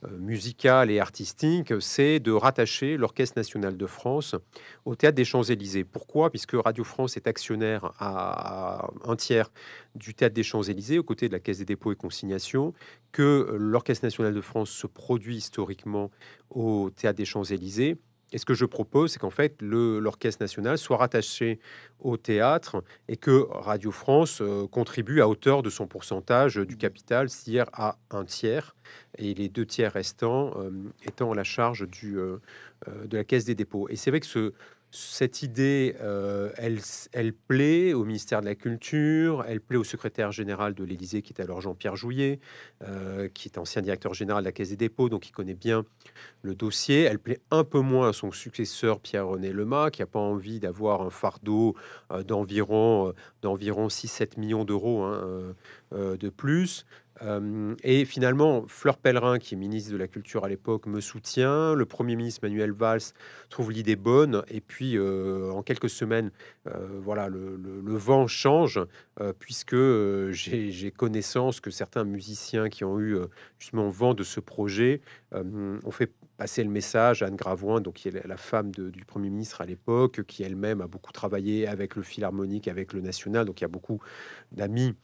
[SPEAKER 2] euh, musicale et artistique, c'est de rattacher l'Orchestre national de France au Théâtre des Champs-Élysées. Pourquoi Puisque Radio France est actionnaire à un tiers du Théâtre des Champs-Élysées, aux côtés de la Caisse des dépôts et consignations, que l'Orchestre national de France se produit historiquement au Théâtre des Champs-Élysées et ce que je propose, c'est qu'en fait, l'Orchestre national soit rattaché au théâtre et que Radio France euh, contribue à hauteur de son pourcentage du mmh. capital, c'est-à-dire à un tiers, et les deux tiers restants euh, étant à la charge du, euh, de la Caisse des dépôts. Et c'est vrai que ce, cette idée, euh, elle, plaît au ministère de la Culture, elle plaît au secrétaire général de l'Élysée, qui est alors Jean-Pierre Jouyet, euh, qui est ancien directeur général de la Caisse des dépôts, donc il connaît bien le dossier. Elle plaît un peu moins à son successeur Pierre-René Lemas, qui n'a pas envie d'avoir un fardeau euh, d'environ, d'environ 6-7 millions d'euros hein, de plus. Euh, et finalement, Fleur Pellerin, qui est ministre de la Culture à l'époque, me soutient. Le Premier ministre Manuel Valls trouve l'idée bonne. Et puis, euh, en quelques semaines, euh, voilà, le, vent change, puisque j'ai connaissance que certains musiciens qui ont eu justement vent de ce projet ont fait passer le message à Anne Gravoin, donc qui est la femme du Premier ministre à l'époque, qui elle-même a beaucoup travaillé avec le Philharmonique, avec le National. Donc, il y a beaucoup d'amis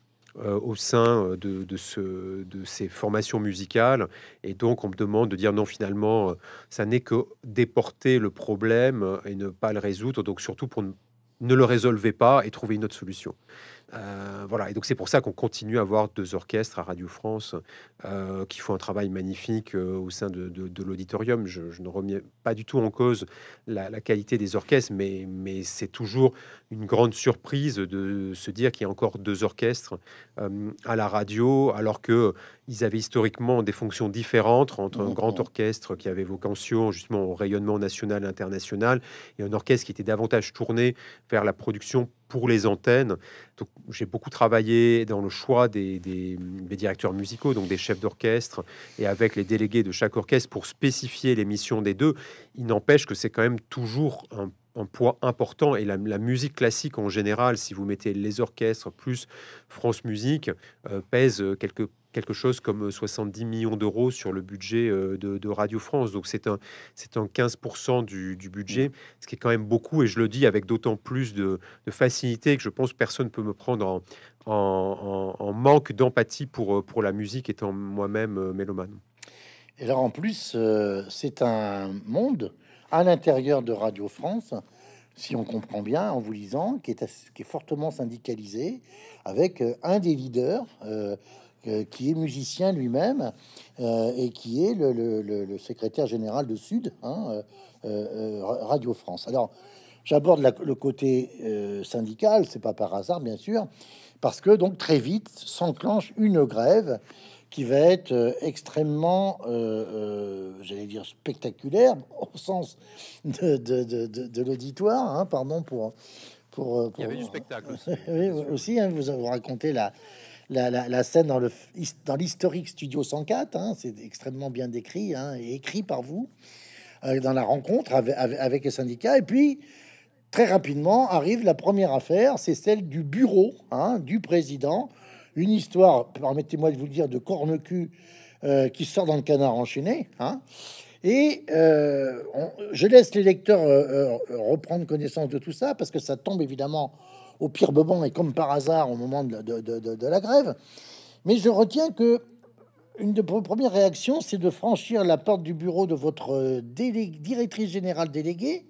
[SPEAKER 2] euh, au sein euh, de, de, ces formations musicales. Et donc, on me demande de dire non, finalement, euh, ça n'est que déporter le problème et ne pas le résoudre. Donc, surtout pour ne le résolvez pas et trouver une autre solution. Euh, voilà, et donc c'est pour ça qu'on continue à avoir deux orchestres à Radio France euh, qui font un travail magnifique euh, au sein de, l'auditorium. Je, ne remets pas du tout en cause la, qualité des orchestres, mais, c'est toujours une grande surprise de se dire qu'il y a encore deux orchestres à la radio, alors qu'ils avaient historiquement des fonctions différentes entre un grand orchestre qui avait vocation justement au rayonnement national et international et un orchestre qui était davantage tourné vers la production pour les antennes. donc J'ai beaucoup travaillé dans le choix des, des, directeurs musicaux, donc des chefs d'orchestre, et avec les délégués de chaque orchestre pour spécifier les missions des deux. Il n'empêche que c'est quand même toujours un poids important et la, musique classique en général, si vous mettez les orchestres plus France Musique, euh, pèse euh, quelques quelque chose comme 70 euh, millions d'euros sur le budget euh, de, Radio France. Donc c'est un, c'est un 15% du, du, budget, ce qui est quand même beaucoup, et je le dis avec d'autant plus de, facilité que je pense personne ne peut me prendre en, en, manque d'empathie pour, euh, pour la musique, étant moi-même mélomane.
[SPEAKER 1] Et alors en plus, c'est un monde à l'intérieur de Radio France si on comprend bien en vous lisant, qui est, qui est fortement syndicalisé, avec un des leaders, euh, qui est musicien lui-même euh, et qui est le, secrétaire général de Sud, hein, euh, Radio France. Alors, j'aborde le côté syndical, c'est pas par hasard, bien sûr, parce que donc très vite s'enclenche une grève qui va être extrêmement, j'allais dire spectaculaire [LAUGHS] au sens de, l'auditoire. Hein, pardon pour, pour, Il y avait du spectacle aussi. [LAUGHS] aussi hein, vous, vous racontez la, la, scène dans, le, dans l'historique Studio 104. Hein, c'est extrêmement bien décrit hein, et écrit par vous euh, dans la rencontre avec, avec, les syndicats. Et puis, très rapidement, arrive la première affaire, c'est celle du bureau hein, du président. Une histoire, permettez-moi de vous le dire, de corne-cul euh, qui sort dans le canard enchaîné. Et euh, je laisse les lecteurs reprendre connaissance de tout ça parce que ça tombe évidemment au pire moment et comme par hasard au moment de, la grève. Mais je retiens que une de vos premières réactions, c'est de franchir la porte du bureau de votre euh, directrice générale déléguée,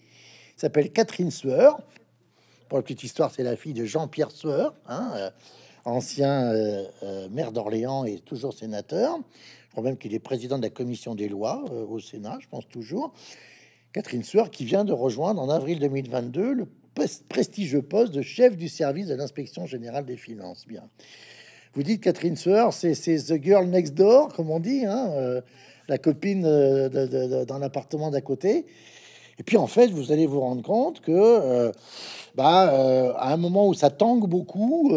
[SPEAKER 1] s'appelle Catherine Sueur. Pour la petite histoire, c'est la fille de Jean-Pierre Sueur, hein, euh, ancien euh, maire d'Orléans et toujours sénateur. Je crois même qu'il est président de la commission des lois au Sénat, je pense toujours. Catherine Sueur qui vient de rejoindre en avril 2022 le prestigieux poste de chef du service de l'inspection générale des finances. Bien. Vous dites Catherine Sueur, c'est The Girl Next Door, comme on dit, hein, euh, la copine euh, dans l'appartement d'à côté. Et puis en fait, vous allez vous rendre compte que, euh, bah, à un moment où ça tangue beaucoup,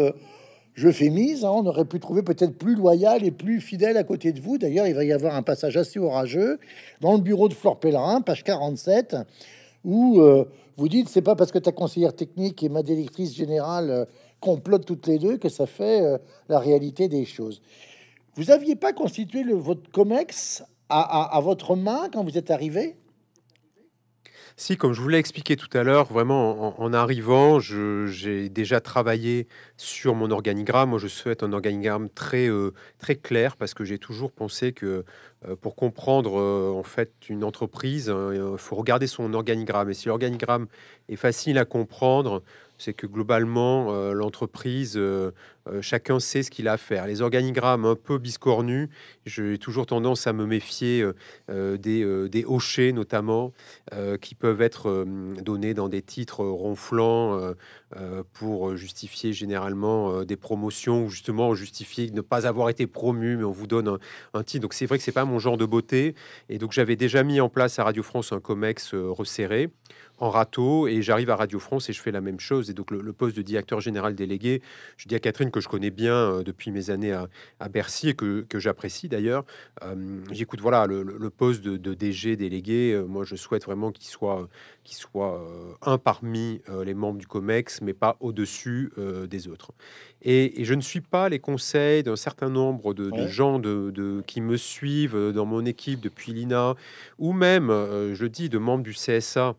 [SPEAKER 1] je fais mise, hein, on aurait pu trouver peut-être plus loyal et plus fidèle à côté de vous. D'ailleurs, il va y avoir un passage assez orageux dans le bureau de Flore Pellerin, page 47 où euh, vous dites c'est pas parce que ta conseillère technique et ma directrice générale euh, complotent toutes les deux que ça fait euh, la réalité des choses. Vous n'aviez pas constitué votre COMEX à votre main quand vous êtes arrivé
[SPEAKER 2] si, comme je vous l'ai expliqué tout à l'heure, vraiment en, arrivant, j'ai déjà travaillé sur mon organigramme. Moi, je souhaite un organigramme très, euh, clair parce que j'ai toujours pensé que euh, pour comprendre euh, en fait une entreprise, hein, il faut regarder son organigramme. Et si l'organigramme est facile à comprendre, c'est que globalement, euh, l'entreprise, euh, euh, chacun sait ce qu'il a à faire. Les organigrammes un peu biscornus, j'ai toujours tendance à me méfier des, des, hochets, notamment, qui peuvent être donnés dans des titres ronflants pour justifier généralement des promotions ou justement justifier ne pas avoir été promu, mais on vous donne un, un titre. Donc c'est vrai que ce n'est pas mon genre de beauté. Et donc j'avais déjà mis en place à Radio France un COMEX resserré en râteau et j'arrive à Radio France et je fais la même chose. Et donc le, poste de directeur général délégué, je dis à Catherine que je connais bien euh, depuis mes années à, Bercy et que, que j'apprécie d'ailleurs. Euh, j'écoute, voilà, le, poste de, DG délégué, euh, moi je souhaite vraiment qu'il soit, qu'il soit un parmi les membres du COMEX, mais pas au-dessus des autres. Et, je ne suis pas les conseils d'un certain nombre de, de gens de, de, qui me suivent dans mon équipe depuis l'INA, ou même, je dis, de membres du CSA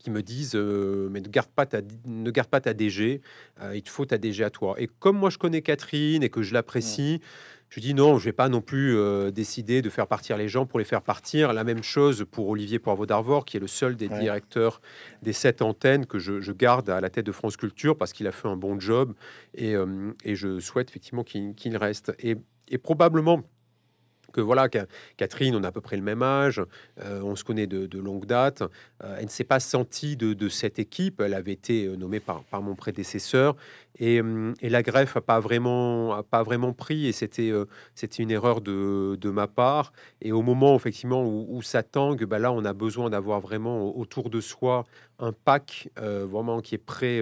[SPEAKER 2] qui me disent euh, mais ne garde pas ta ne garde pas ta DG, euh, il te faut ta DG à toi. Et comme moi je connais Catherine et que je l'apprécie, mm. je dis non, je vais pas non plus euh, décider de faire partir les gens pour les faire partir. La même chose pour Olivier Poirvaux d'Arvor, qui est le seul des directeurs des sept antennes que je, garde à la tête de France Culture parce qu'il a fait un bon job et, je souhaite effectivement qu'il reste. Et, et probablement que voilà, Catherine, on a à peu près le même âge, euh, on se connaît de, longue date. Euh, elle ne s'est pas sentie de, cette équipe. Elle avait été euh, nommée par, mon prédécesseur et, hum, la greffe n'a pas vraiment, a pas vraiment pris. Et c'était, c'était une erreur de, ma part. Et au moment effectivement où, ça tangue, bah là, on a besoin d'avoir vraiment autour de soi un pack vraiment qui est prêt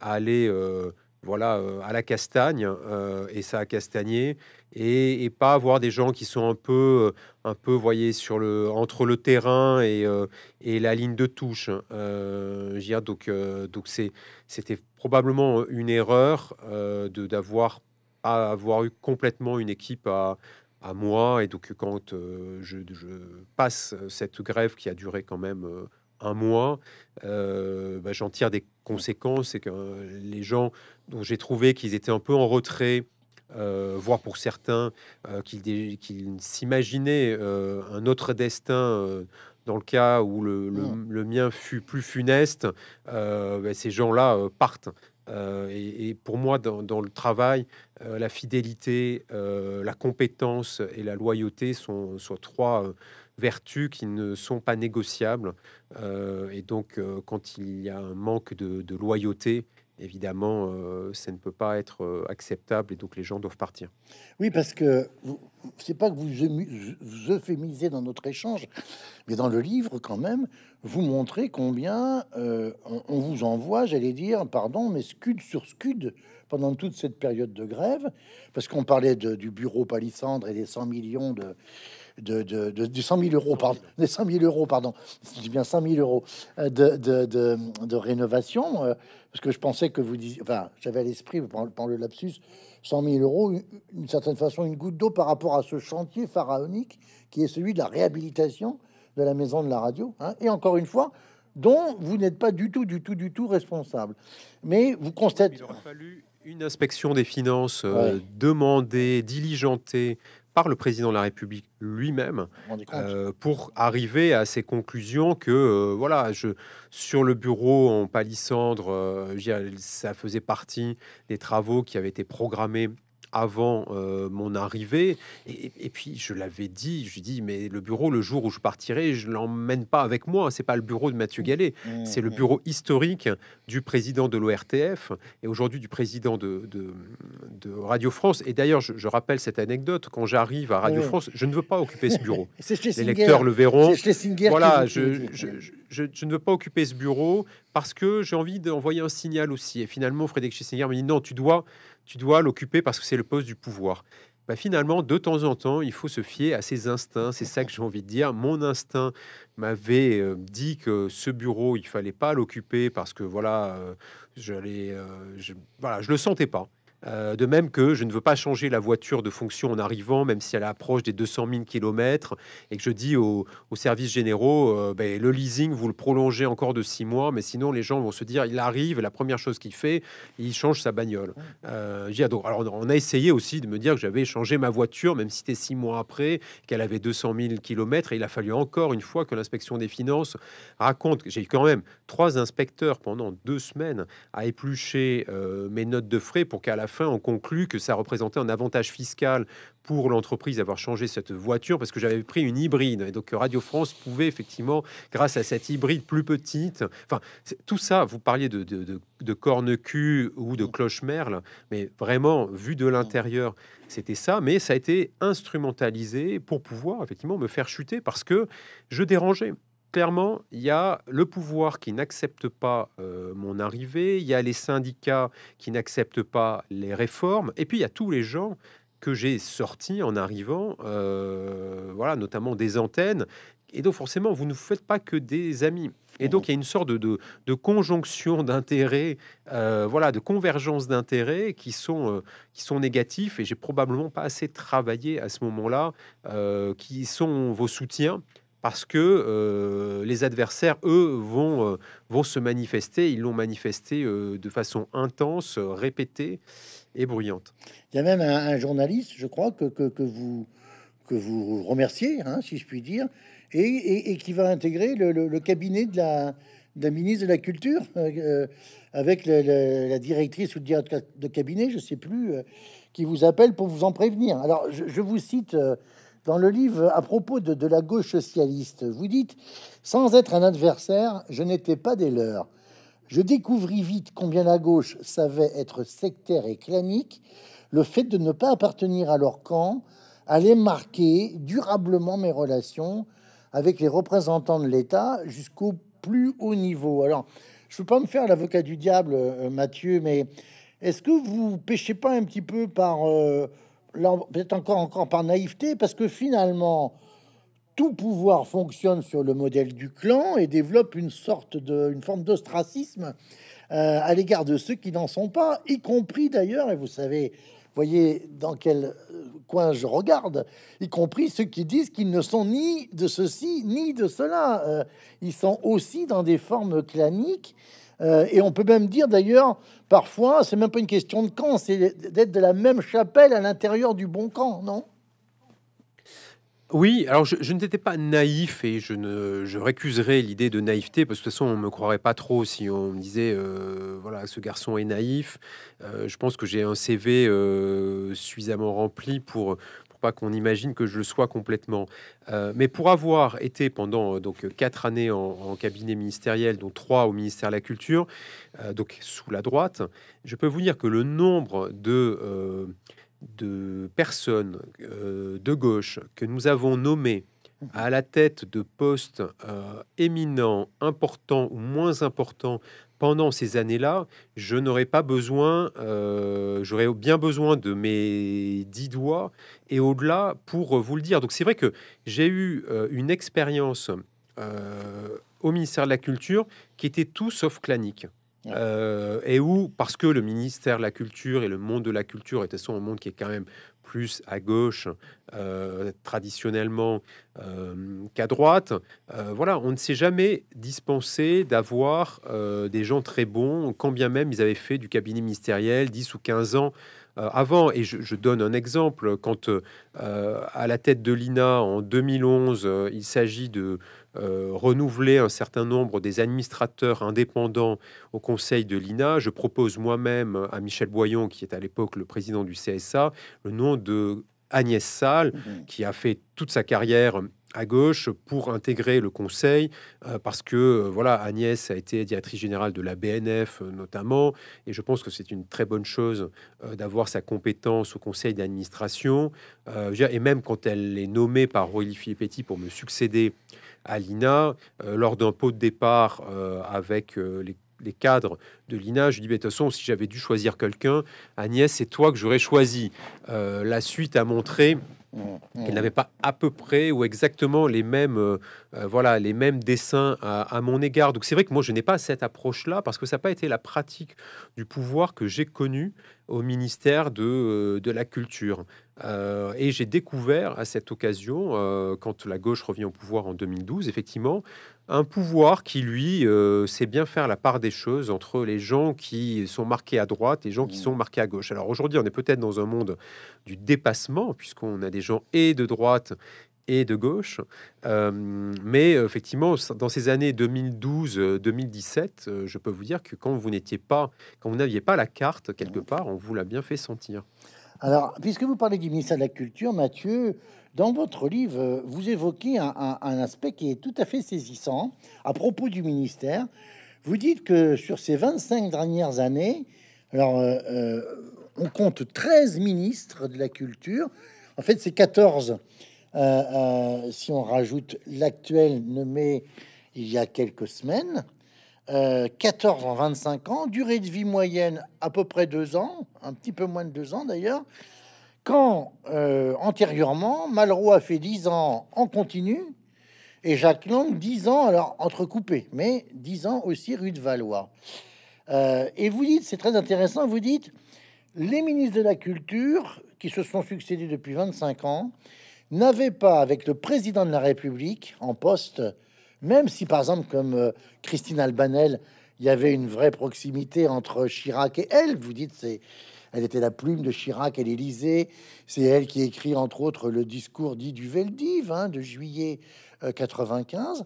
[SPEAKER 2] à aller voilà, euh, à la castagne, euh, et ça a castagné, et, pas avoir des gens qui sont un peu, euh, un peu, voyez, sur le, entre le terrain et, la ligne de touche. j'ai donc, donc c'est, c'était probablement une erreur de, d'avoir à avoir eu complètement une équipe à, à moi, et donc quand je, passe cette grève qui a duré quand même un mois, bah, j'en tire des conséquences, c'est que les gens j'ai trouvé qu'ils étaient un peu en retrait, euh, voire pour certains euh, qu'ils s'imaginaient euh, un autre destin. dans le cas où le, le, hmm. le mien fut plus funeste, ben, ces gens-là partent. Et, pour moi, dans, dans le travail, la fidélité, la compétence et la loyauté sont, trois vertus qui ne sont pas négociables. et donc, quand il y a un manque de, de loyauté, évidemment, euh, ça ne peut pas être euh, acceptable et donc les gens doivent partir.
[SPEAKER 1] Oui, parce que c'est pas que vous, vous euphémisez dans notre échange, mais dans le livre, quand même, vous montrez combien euh, on, vous envoie, j'allais dire, pardon, mais scud sur scud pendant toute cette période de grève, parce qu'on parlait du bureau palissandre et des 100 millions de de, de, de, 100 000 euros, pardon, des 100 000 euros, pardon, euh, je bien 100 euros de, de, rénovation, euh, parce que je pensais que vous disiez, enfin, j'avais à l'esprit, pendant le lapsus, 100 000 euros, d'une certaine façon, une goutte d'eau par rapport à ce chantier pharaonique qui est celui de la réhabilitation de la maison de la radio. Hein, et encore une fois, dont vous n'êtes pas du tout, du tout, du tout responsable. Mais vous constatez. Il aurait fallu
[SPEAKER 2] une inspection des finances euh, demandée, diligentée par le président de la République lui-même euh, pour arriver à ces conclusions que euh, voilà je sur le bureau en palissandre euh, ça faisait partie des travaux qui avaient été programmés avant euh, mon arrivée. Et, puis, je l'avais dit, je lui dis, mais le bureau, le jour où je partirai, je l'emmène pas avec moi. C'est pas le bureau de Mathieu mmh. Gallet, mmh. c'est le mmh. bureau historique du président de l'ORTF et aujourd'hui du président de, de, Radio France. Et d'ailleurs, je, rappelle cette anecdote quand j'arrive à Radio France, je ne veux pas occuper ce bureau. [LAUGHS] Les lecteurs le verront. Voilà, je, je ne veux pas occuper ce bureau parce que j'ai envie d'envoyer un signal aussi. Et finalement, Frédéric Schlesinger me dit non, tu dois tu dois l'occuper parce que c'est le poste du pouvoir. Bah finalement, de temps en temps, il faut se fier à ses instincts. C'est ça que j'ai envie de dire. Mon instinct m'avait euh, dit que ce bureau, il fallait pas l'occuper parce que voilà, euh, euh, je, ne je le sentais pas. Euh, de même que je ne veux pas changer la voiture de fonction en arrivant, même si elle approche des 200 000 km, et que je dis aux, services généraux, euh, ben, le leasing, vous le prolongez encore de six mois, mais sinon les gens vont se dire, il arrive, la première chose qu'il fait, il change sa bagnole. Mmh. Euh, donc, alors on a essayé aussi de me dire que j'avais changé ma voiture, même si c'était six mois après, qu'elle avait 200 000 km, et il a fallu encore une fois que l'inspection des finances raconte, j'ai eu quand même trois inspecteurs pendant deux semaines à éplucher mes notes de frais pour qu'à la fin, Enfin, on conclut que ça représentait un avantage fiscal pour l'entreprise d'avoir changé cette voiture parce que j'avais pris une hybride. Et donc Radio France pouvait effectivement, grâce à cette hybride plus petite, enfin tout ça, vous parliez de, de, de corne-cul ou de cloche-merle, mais vraiment vu de l'intérieur, c'était ça, mais ça a été instrumentalisé pour pouvoir effectivement me faire chuter parce que je dérangeais clairement, il y a le pouvoir qui n'accepte pas euh, mon arrivée, il y a les syndicats qui n'acceptent pas les réformes, et puis il y a tous les gens que j'ai sortis en arrivant, euh, voilà, notamment des antennes. Et donc forcément, vous ne faites pas que des amis. Et donc, il y a une sorte de, conjonction d'intérêts, euh, voilà, de convergence d'intérêts qui sont qui sont négatifs. Et j'ai probablement pas assez travaillé à ce moment-là, qui sont vos soutiens parce que euh, les adversaires, eux, vont, euh, vont se manifester. Ils l'ont manifesté euh, de façon intense, répétée et bruyante.
[SPEAKER 1] Il y a même un, journaliste, je crois, que, que, vous, que vous remerciez, hein, si je puis dire, et, qui va intégrer le, cabinet de la, la, ministre de la Culture, avec la directrice ou le directeur de cabinet, je ne sais plus, qui vous appelle pour vous en prévenir. Alors, je, je vous cite... Dans le livre à propos de, la gauche socialiste, vous dites Sans être un adversaire, je n'étais pas des leurs. Je découvris vite combien la gauche savait être sectaire et clanique. Le fait de ne pas appartenir à leur camp allait marquer durablement mes relations avec les représentants de l'État jusqu'au plus haut niveau. Alors, je ne veux pas me faire l'avocat du diable, euh, Mathieu, mais est-ce que vous pêchez pas un petit peu par euh, peut-être encore, encore par naïveté, parce que finalement, tout pouvoir fonctionne sur le modèle du clan et développe une sorte de, une forme d'ostracisme euh, à l'égard de ceux qui n'en sont pas, y compris d'ailleurs, et vous savez, voyez dans quel euh, coin je regarde, y compris ceux qui disent qu'ils ne sont ni de ceci ni de cela. Euh, ils sont aussi dans des formes claniques, et on peut même dire d'ailleurs Parfois, c'est même pas une question de camp, c'est d'être de la même chapelle à l'intérieur du bon camp, non
[SPEAKER 2] oui, alors je, je ne t'étais pas naïf et je ne je récuserais l'idée de naïveté parce que de toute façon on me croirait pas trop si on me disait euh, voilà ce garçon est naïf. Euh, je pense que j'ai un CV euh, suffisamment rempli pour qu'on imagine que je le sois complètement. Euh, mais pour avoir été pendant euh, donc quatre années en, cabinet ministériel, dont trois au ministère de la Culture, euh, donc sous la droite, je peux vous dire que le nombre de de personnes de gauche que nous avons nommées à la tête de postes éminents, importants ou moins importants pendant ces années-là, je n'aurais pas besoin, euh, j'aurais bien besoin de mes dix doigts et au-delà pour euh, vous le dire. Donc c'est vrai que j'ai eu euh, une expérience au ministère de la Culture qui était tout sauf clanique. Euh, et où, parce que le ministère de la Culture et le monde de la culture était sont un monde qui est quand même plus à gauche euh, traditionnellement euh, qu'à droite. voilà, on ne s'est jamais dispensé d'avoir des gens très bons, quand bien même ils avaient fait du cabinet ministériel 10 ou 15 ans avant. Et je, donne un exemple, quand à la tête de l'INA en 2011, il s'agit de euh, renouveler un certain nombre des administrateurs indépendants au conseil de l'INA. Je propose moi-même à Michel Boyon, qui est à l'époque le président du CSA, le nom de Agnès Salle, mhm. qui a fait toute sa carrière à gauche pour intégrer le Conseil, euh, parce que euh, voilà Agnès a été directrice générale de la BNF notamment, et je pense que c'est une très bonne chose d'avoir sa compétence au Conseil d'administration, et même quand elle est nommée par Aurélie Petit pour me succéder à l'INA euh, lors d'un pot de départ euh, avec euh, les cadres de l'INA, je dis, mais de toute façon, si j'avais dû choisir quelqu'un, Agnès, c'est toi que j'aurais choisi. la suite a montré mmh, mmh. qu'elle n'avait pas à peu près ou exactement les mêmes euh, voilà, les mêmes dessins à, mon égard. Donc c'est vrai que moi, je n'ai pas cette approche-là parce que ça n'a pas été la pratique du pouvoir que j'ai connu au ministère de, euh, la Culture. Euh, et j'ai découvert à cette occasion, quand la gauche revient au pouvoir en 2012, effectivement, un pouvoir qui, lui, sait bien faire la part des choses entre les gens qui sont marqués à droite et les gens qui sont marqués à gauche. Alors aujourd'hui, on est peut-être dans un monde du dépassement, puisqu'on a des gens et de droite et de gauche. Euh, mais euh, effectivement, dans ces années 2012-2017, euh, je peux vous dire que quand vous n'étiez pas, quand vous n'aviez pas la carte quelque mmh. part, on vous l'a bien fait sentir.
[SPEAKER 1] Alors, puisque vous parlez du ministère de la Culture, Mathieu, dans votre livre, vous évoquez un, aspect qui est tout à fait saisissant à propos du ministère. Vous dites que sur ces 25 dernières années, alors on compte 13 ministres de la Culture. En fait, c'est 14 euh, euh, si on rajoute l'actuel nommé il y a quelques semaines, 14 euh, en 25 ans, durée de vie moyenne à peu près deux ans, un petit peu moins de deux ans d'ailleurs, quand antérieurement, Malraux a fait 10 ans en continu et Jacques Lang 10 ans, alors entrecoupé, mais 10 ans aussi rue de Valois. et vous dites, c'est très intéressant, vous dites, les ministres de la Culture qui se sont succédés depuis 25 ans, n'avait pas avec le président de la République en poste, même si par exemple comme euh, Christine Albanel, il y avait une vraie proximité entre Chirac et elle, vous dites c'est elle était la plume de Chirac à l'Élysée. C'est elle qui écrit, entre autres, le discours dit du Veldiv hein, de juillet 95.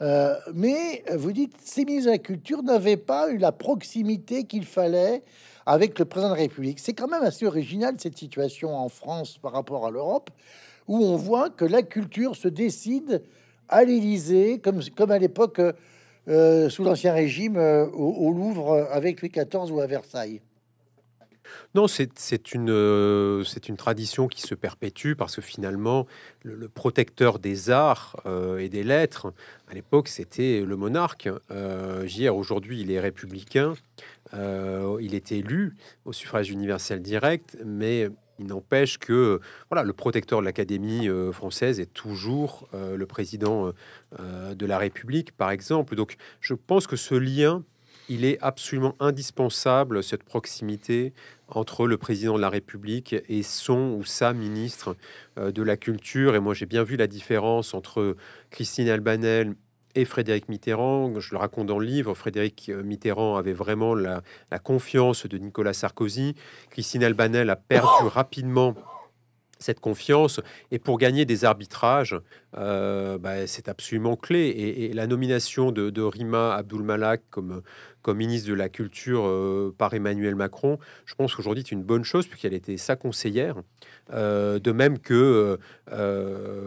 [SPEAKER 1] Euh, euh, mais vous dites, ces ministres de la Culture n'avaient pas eu la proximité qu'il fallait avec le président de la République. C'est quand même assez original cette situation en France par rapport à l'Europe, où on voit que la culture se décide à l'Élysée, comme, à l'époque euh, euh, sous l'Ancien Régime euh, au, Louvre avec Louis XIV ou à Versailles.
[SPEAKER 2] Non, c'est une, tradition qui se perpétue parce que finalement, le, protecteur des arts et des lettres, à l'époque, c'était le monarque. Hier, aujourd'hui, il est républicain. il est élu au suffrage universel direct, mais il n'empêche que voilà, le protecteur de l'Académie euh, française est toujours euh, le président euh, de la République, par exemple. Donc je pense que ce lien, il est absolument indispensable, cette proximité entre le président de la République et son ou sa ministre de la Culture. Et moi, j'ai bien vu la différence entre Christine Albanel et Frédéric Mitterrand. Je le raconte dans le livre, Frédéric euh, Mitterrand avait vraiment la, confiance de Nicolas Sarkozy. Christine Albanel a perdu [COUGHS] rapidement cette confiance. Et pour gagner des arbitrages, euh, bah, c'est absolument clé. Et, la nomination de, Rima Abdulmalak comme, comme ministre de la Culture euh, par Emmanuel Macron, je pense qu'aujourd'hui c'est une bonne chose puisqu'elle était sa conseillère. Euh, de même que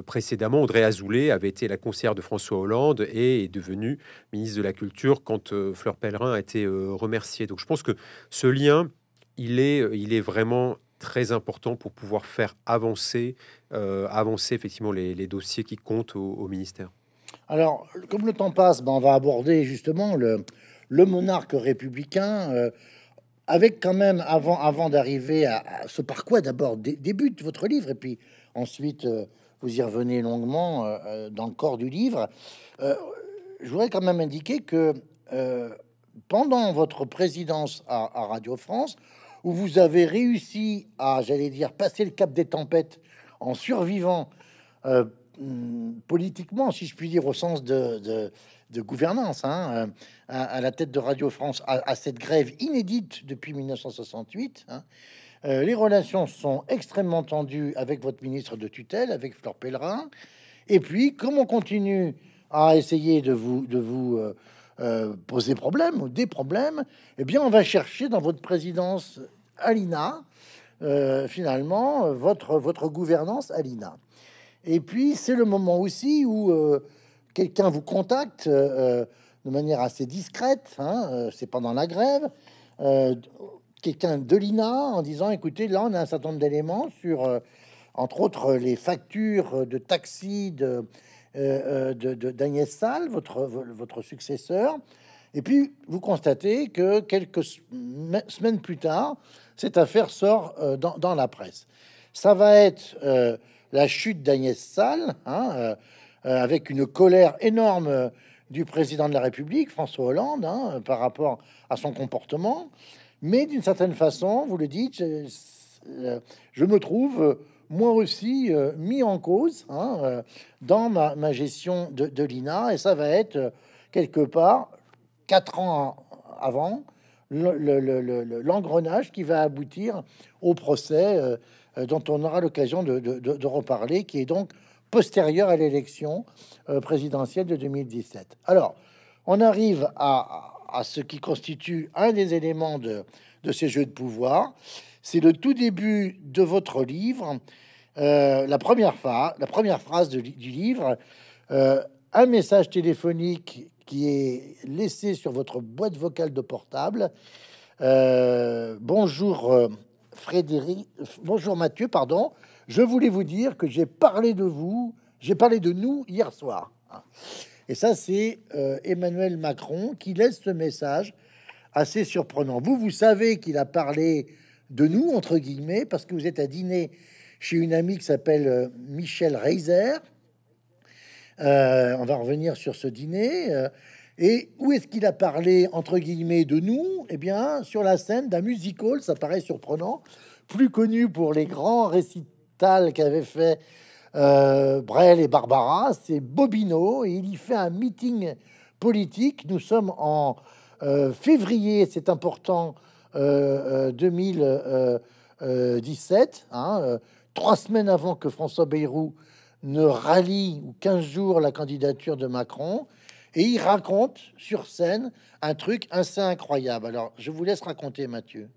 [SPEAKER 2] précédemment, Audrey Azoulay avait été la conseillère de François Hollande et est devenue ministre de la Culture quand Fleur Pellerin a été remerciée. Donc je pense que ce lien, il est, il est vraiment très important pour pouvoir faire avancer, euh, avancer effectivement les, dossiers qui comptent au, ministère.
[SPEAKER 1] Alors, comme le temps passe, ben on va aborder justement le, le monarque républicain. Euh, avec quand même, avant, avant d'arriver à, ce ce parcours, d'abord débute votre livre, et puis ensuite euh, vous y revenez longuement dans le corps du livre. je voudrais quand même indiquer que pendant votre présidence à Radio France, où vous avez réussi à, j'allais dire, passer le cap des tempêtes en survivant euh, hmm, politiquement, si je puis dire, au sens de, gouvernance, hein, euh, à, la tête de Radio France, à, cette grève inédite depuis 1968. Hein. Euh, les relations sont extrêmement tendues avec votre ministre de tutelle, avec Flor Pellerin. Et puis, comme on continue à essayer de vous, de vous poser problème ou des problèmes, eh bien, on va chercher dans votre présidence Alina, euh, finalement, euh, votre, votre gouvernance Alina. Et puis, c'est le moment aussi où euh, quelqu'un vous contacte de manière assez discrète, hein, c'est pendant la grève, quelqu'un de l'INA en disant, écoutez, là, on a un certain nombre d'éléments sur, entre autres, les factures de taxi de, de, d'Agnès Salle, votre, votre successeur. Et puis, vous constatez que quelques semaines plus tard, cette affaire sort euh, dans, la presse. Ça va être euh, la chute d'Agnès Salles, hein, euh, avec une colère énorme du président de la République, François Hollande, hein, par rapport à son comportement. Mais d'une certaine façon, vous le dites, je, me trouve moi aussi mis en cause hein, dans ma, gestion de, l'INA. Et ça va être quelque part quatre ans avant l'engrenage le, qui va aboutir au procès euh, euh, dont on aura l'occasion de, reparler, qui est donc postérieur à l'élection euh, présidentielle de 2017. Alors, on arrive à, ce qui constitue un des éléments de, ces jeux de pouvoir. C'est le tout début de votre livre, la, la, première phrase du livre, un message téléphonique qui est laissé sur votre boîte vocale de portable. Euh, bonjour euh, Frédéric, bonjour Mathieu, pardon. Je voulais vous dire que j'ai parlé de vous, j'ai parlé de nous hier soir. Et ça, c'est euh, Emmanuel Macron qui laisse ce message assez surprenant. Vous, vous savez qu'il a parlé de nous, entre guillemets, parce que vous êtes à dîner chez une amie qui s'appelle Michel Reiser, euh, on va revenir sur ce dîner. Euh, et où est-ce qu'il a parlé, entre guillemets, de nous Eh bien, sur la scène d'un musical, ça paraît surprenant, plus connu pour les grands récitals qu'avaient fait euh, Brel et Barbara, c'est Bobino, et il y fait un meeting politique. Nous sommes en février, c'est important, 2017, hein, trois semaines avant que François Bayrou ne rallie ou 15 jours la candidature de Macron et il raconte sur scène un truc assez incroyable. Alors, je vous laisse raconter, Mathieu.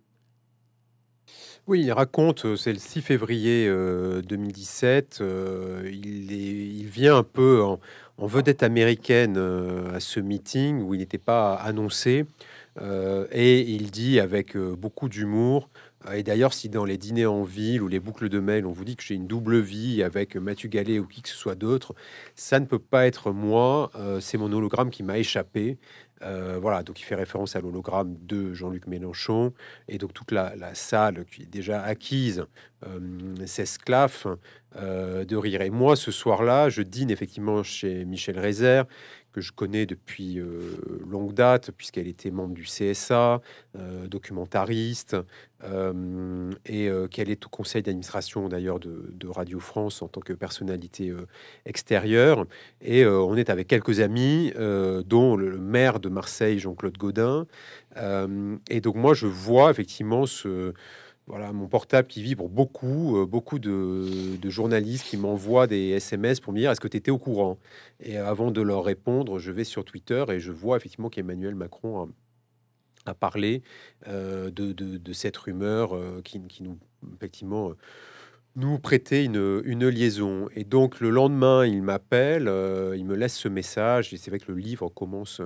[SPEAKER 2] Oui, il raconte, euh, c'est le 6 février 2017, euh, euh, il, est, il, vient un peu en, vedette américaine à ce meeting où il n'était pas annoncé, et il dit avec beaucoup d'humour, euh, et d'ailleurs, si dans les dîners en ville ou les boucles de mail, on vous dit que j'ai une double vie avec Mathieu Gallet ou qui que ce soit d'autre, ça ne peut pas être moi. Euh, c'est mon hologramme qui m'a échappé. Euh, voilà, donc il fait référence à l'hologramme de Jean-Luc Mélenchon. Et donc toute la, salle qui est déjà acquise c'est s'esclaffe de rire. Et moi, ce soir-là, je dîne effectivement chez Michel Rézère je connais depuis euh, longue date, puisqu'elle était membre du CSA, euh, documentariste, euh, et qu'elle est au conseil d'administration d'ailleurs de, Radio France en tant que personnalité extérieure. Et on est avec quelques amis, dont le, maire de Marseille, Jean-Claude Godin. et donc moi, je vois effectivement ce voilà, mon portable qui vibre beaucoup, euh, beaucoup de, journalistes qui m'envoient des SMS pour me dire est-ce que tu étais au courant Et avant de leur répondre, je vais sur Twitter et je vois effectivement qu'Emmanuel Macron a, parlé euh, de, cette rumeur euh, qui, nous, effectivement, nous prêtait une, liaison. Et donc le lendemain, il m'appelle, il me laisse ce message, et c'est vrai que le livre commence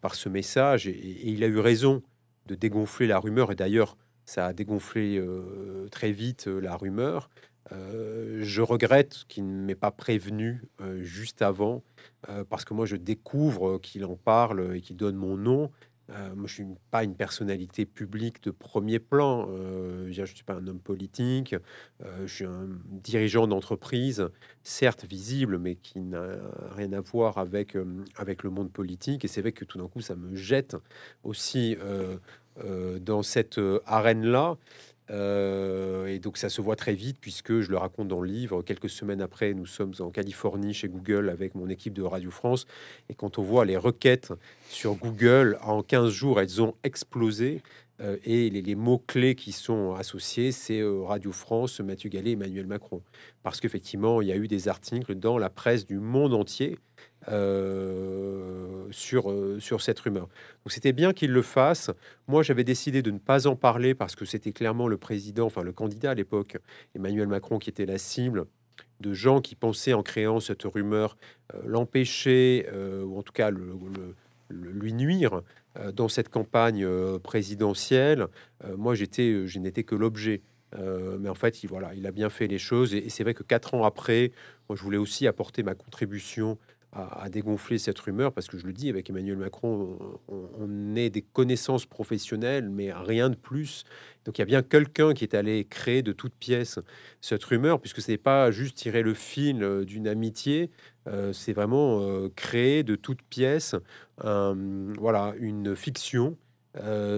[SPEAKER 2] par ce message, et il a eu raison de dégonfler la rumeur, et d'ailleurs, ça a dégonflé euh, très vite euh, la rumeur. Euh, je regrette qu'il ne m'ait pas prévenu juste avant, parce que moi je découvre qu'il en parle et qu'il donne mon nom. moi je suis pas une personnalité publique de premier plan. je ne suis pas un homme politique. je suis un dirigeant d'entreprise, certes visible, mais qui n'a rien à voir avec, avec le monde politique. Et c'est vrai que tout d'un coup ça me jette aussi euh, dans cette euh, arène-là. Euh, et donc ça se voit très vite puisque je le raconte dans le livre. Quelques semaines après, nous sommes en Californie chez Google avec mon équipe de Radio France. Et quand on voit les requêtes sur Google, en 15 jours, elles ont explosé. et les, mots-clés qui sont associés, c'est Radio France, Mathieu Gallet, Emmanuel Macron. Parce qu'effectivement, il y a eu des articles dans la presse du monde entier euh, sur, euh, sur cette rumeur. Donc c'était bien qu'il le fasse. Moi, j'avais décidé de ne pas en parler parce que c'était clairement le président, enfin le candidat à l'époque, Emmanuel Macron, qui était la cible de gens qui pensaient en créant cette rumeur euh, l'empêcher, ou en tout cas le, lui nuire dans cette campagne présidentielle. moi, j'étais, je n'étais que l'objet. mais en fait, il, voilà, il a bien fait les choses. Et, c'est vrai que quatre ans après, je voulais aussi apporter ma contribution à, dégonfler cette rumeur, parce que je le dis, avec Emmanuel Macron, on, on est des connaissances professionnelles, mais rien de plus. Donc il y a bien quelqu'un qui est allé créer de toutes pièces cette rumeur, puisque ce n'est pas juste tirer le fil euh, d'une amitié, euh, c'est vraiment euh, créer de toutes pièces voilà, une fiction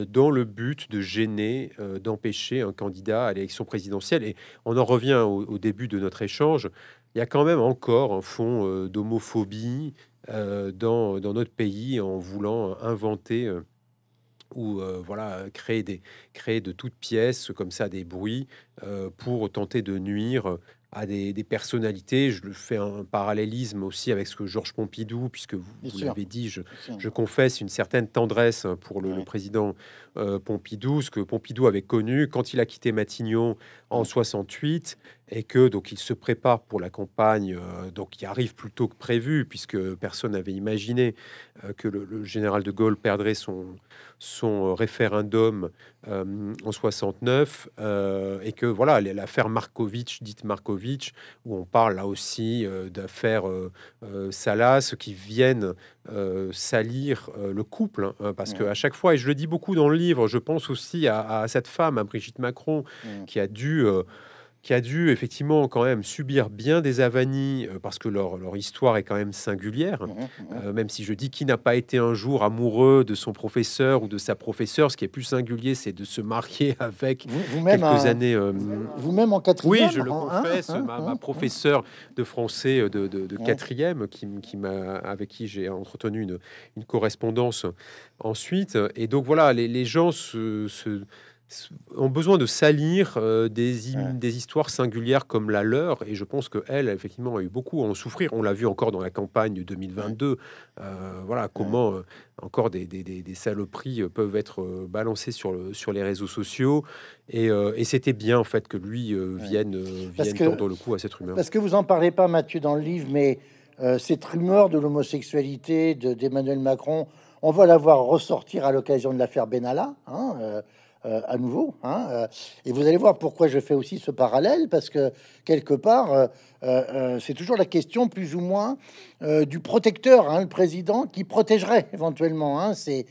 [SPEAKER 2] dans le but de gêner, d'empêcher un candidat à l'élection présidentielle. Et on en revient au début de notre échange il y a quand même encore un fond euh, d'homophobie euh, dans, dans, notre pays en voulant euh, inventer ou voilà créer des créer de toutes pièces comme ça des bruits pour tenter de nuire à des, personnalités. Je fais un parallélisme aussi avec ce que Georges Pompidou, puisque vous, l'avez dit, je, je, confesse une certaine tendresse pour le, président Pompidou, ce que Pompidou avait connu quand il a quitté Matignon en 68 et que donc il se prépare pour la campagne, euh, donc qui arrive plus tôt que prévu, puisque personne n'avait imaginé euh, que le, général de Gaulle perdrait son, son euh, référendum en 69, et que voilà l'affaire Markovitch, dite Markovitch, où on parle là aussi d'affaires Salas qui viennent salir le couple, hein, hein, parce que à chaque fois, et je le dis beaucoup dans le livre, je pense aussi à, cette femme, à Brigitte Macron, mm. qui a dû a dû effectivement quand même subir bien des avanies euh, parce que leur, leur, histoire est quand même singulière. Mmh, mmh, mmh. Euh, même si je dis qui n'a pas été un jour amoureux de son professeur ou de sa professeure, ce qui est plus singulier, c'est de se marier [LAUGHS] avec vous, même quelques années. Euh, vous-même en quatrième. Oui, je le hein, hein, confesse, hein, ma, professeure de français de, de, quatrième, qui, qui m'a avec qui j'ai entretenu une, une, correspondance ensuite. Et donc voilà, les, gens se, se ont besoin de salir euh, des, des, histoires singulières comme la leur, et je pense que elle, effectivement, a eu beaucoup à en souffrir. On l'a vu encore dans la campagne 2022. Euh, voilà comment euh, encore des, saloperies peuvent être balancées sur, le, sur les réseaux sociaux. Et, c'était bien en fait que lui vienne, ouais. le coup à cette rumeur. Parce que
[SPEAKER 1] vous en parlez pas, Mathieu, dans le livre, mais cette rumeur de l'homosexualité d'Emmanuel Macron, on va la voir ressortir à l'occasion de l'affaire Benalla. Hein, euh, à nouveau. Hein, euh, et vous allez voir pourquoi je fais aussi ce parallèle, parce que quelque part, euh, c'est toujours la question plus ou moins du protecteur, hein, le président, qui protégerait [LAUGHS] éventuellement hein, ses,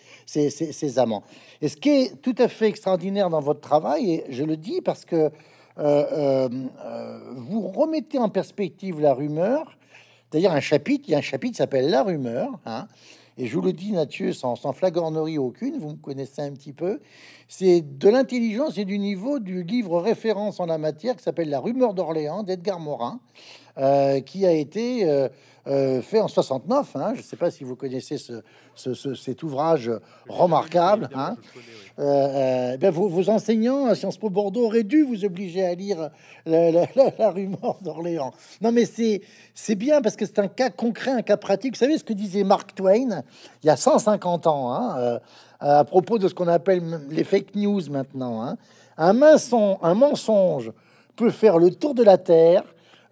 [SPEAKER 1] amants. Et ce qui est tout à fait extraordinaire dans votre travail, et je le dis parce que vous remettez en perspective la rumeur, c'est-à-dire un chapitre, il y a un chapitre qui s'appelle La rumeur, hein, et je vous le dis, Mathieu, sans, flagornerie aucune, vous me connaissez un petit peu, c'est de l'intelligence et du niveau du livre référence en la matière qui s'appelle La rumeur d'Orléans d'Edgar Morin. Euh, qui a été euh, euh, fait en 69. Hein. Je ne sais pas si vous connaissez cet ouvrage remarquable. Hein. Eh ben, vos, enseignants à Sciences Po Bordeaux auraient dû vous obliger à lire la, rumeur d'Orléans. Non, mais c'est bien parce que c'est un cas concret, un cas pratique. Vous savez ce que disait Mark Twain il y a 150 ans hein, à propos de ce qu'on appelle les fake news maintenant. Un, un mensonge peut faire le tour de la Terre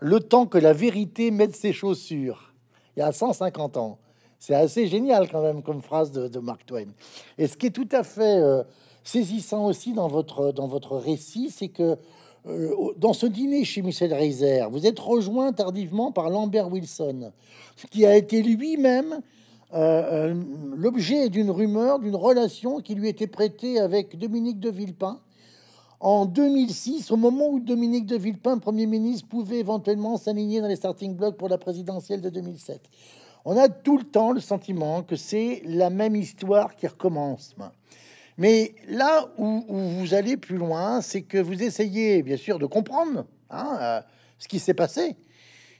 [SPEAKER 1] le temps que la vérité mette ses chaussures, il y a 150 ans. C'est assez génial quand même comme phrase de, Mark Twain. Et ce qui est tout à fait euh, saisissant aussi dans votre, dans votre récit, c'est que euh, dans ce dîner chez Michel Reiser, vous êtes rejoint tardivement par Lambert Wilson, qui a été lui-même euh, l'objet d'une rumeur, d'une relation qui lui était prêtée avec Dominique de Villepin, en 2006, au moment où Dominique de Villepin, Premier ministre, pouvait éventuellement s'aligner dans les starting blocks pour la présidentielle de 2007. On a tout le temps le sentiment que c'est la même histoire qui recommence. Mais là où, vous allez plus loin, c'est que vous essayez, bien sûr, de comprendre hein, euh, ce qui s'est passé.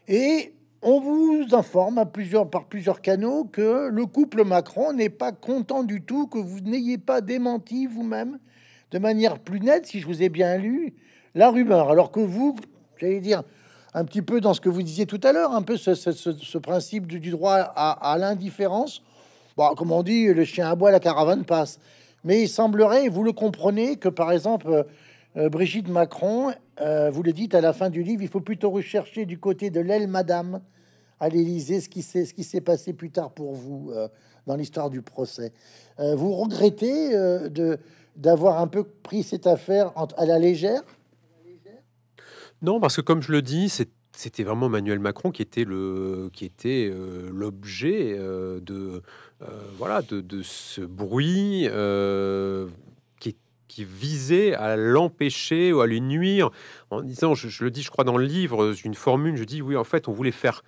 [SPEAKER 1] Et on vous informe par plusieurs canaux que le couple Macron n'est pas content du tout que vous n'ayez pas démenti vous-même de manière plus nette, si je vous ai bien lu, la rumeur. Alors que vous, j'allais dire, un petit peu dans ce que vous disiez tout à l'heure, un peu ce, principe du, droit à, à l'indifférence. Bon, comme on dit, le chien à bois, la caravane passe. Mais il semblerait, vous le comprenez, que par exemple, euh, euh, Brigitte Macron, euh, vous le dites à la fin du livre, il faut plutôt rechercher du côté de l'aile madame à l'Élysée ce qui s'est passé plus tard pour vous dans l'histoire du procès. vous regrettez de d'avoir un peu pris cette affaire à la légère
[SPEAKER 2] Non, parce que comme je le dis, c'était vraiment Emmanuel Macron qui était le qui était euh, l'objet euh, de euh, voilà de, ce bruit qui, visait à l'empêcher ou à lui nuire en disant je, je, le dis je crois dans le livre une formule je dis oui en fait on voulait faire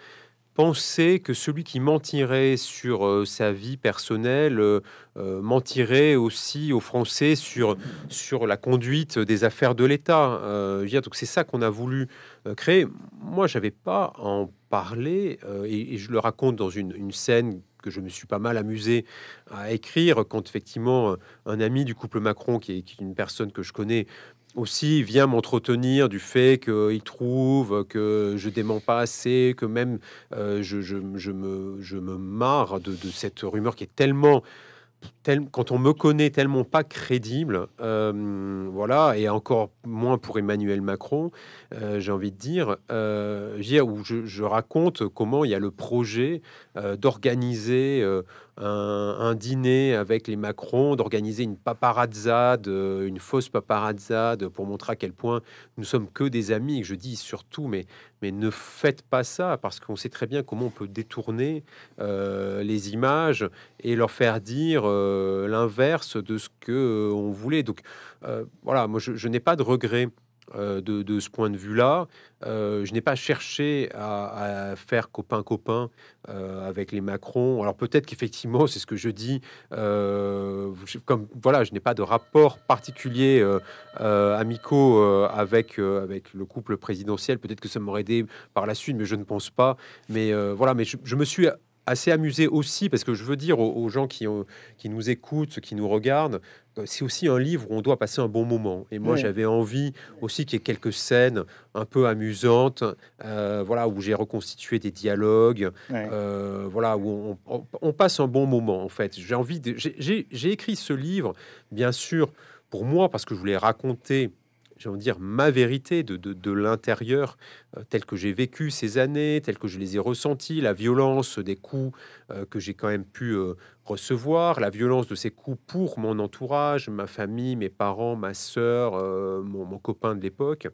[SPEAKER 2] penser que celui qui mentirait sur euh, sa vie personnelle euh, euh, mentirait aussi aux Français sur, sur la conduite des affaires de l'État. donc c'est ça qu'on a voulu créer. Moi, je n'avais pas en parler et, je le raconte dans une, scène que je me suis pas mal amusé à écrire quand effectivement un ami du couple Macron, qui est une personne que je connais, aussi vient m'entretenir du fait qu'il trouve que je dément pas assez, que même euh, je, me, je me marre de, de, cette rumeur qui est tellement quand on me connaît tellement pas crédible, euh, voilà, et encore moins pour Emmanuel Macron, euh, j'ai envie de dire, euh, où je, raconte comment il y a le projet d'organiser un, dîner avec les Macron, d'organiser une paparazzade, une fausse paparazzade, pour montrer à quel point nous sommes que des amis. Je dis surtout, mais, mais ne faites pas ça, parce qu'on sait très bien comment on peut détourner les images et leur faire dire... Euh, l'inverse de ce que euh, on voulait. Donc euh, voilà, moi je, n'ai pas de regrets. De, ce point de vue-là. je n'ai pas cherché à, faire copain-copain avec les Macron. Alors peut-être qu'effectivement, c'est ce que je dis, comme voilà, je n'ai pas de rapport particulier amicaux avec, avec le couple présidentiel. Peut-être que ça m'aurait aidé par la suite, mais je ne pense pas. Mais voilà, mais je, je me suis assez amusé aussi, parce que je veux dire aux, gens qui, qui nous écoutent, qui nous regardent, euh, c'est aussi un livre où on doit passer un bon moment. Et moi, j'avais envie aussi qu'il y ait quelques scènes un peu amusantes, euh, voilà, où j'ai reconstitué des dialogues, euh, voilà, où on, passe un bon moment. En fait, j'ai envie, j'ai écrit ce livre, bien sûr, pour moi, parce que je voulais raconter j'ai envie dire, ma vérité de, l'intérieur, euh, tel telle que j'ai vécu ces années, telle que je les ai ressenties, la violence des coups euh, que j'ai quand même pu euh, recevoir, la violence de ces coups pour mon entourage, ma famille, mes parents, ma sœur, mon, mon, copain de l'époque.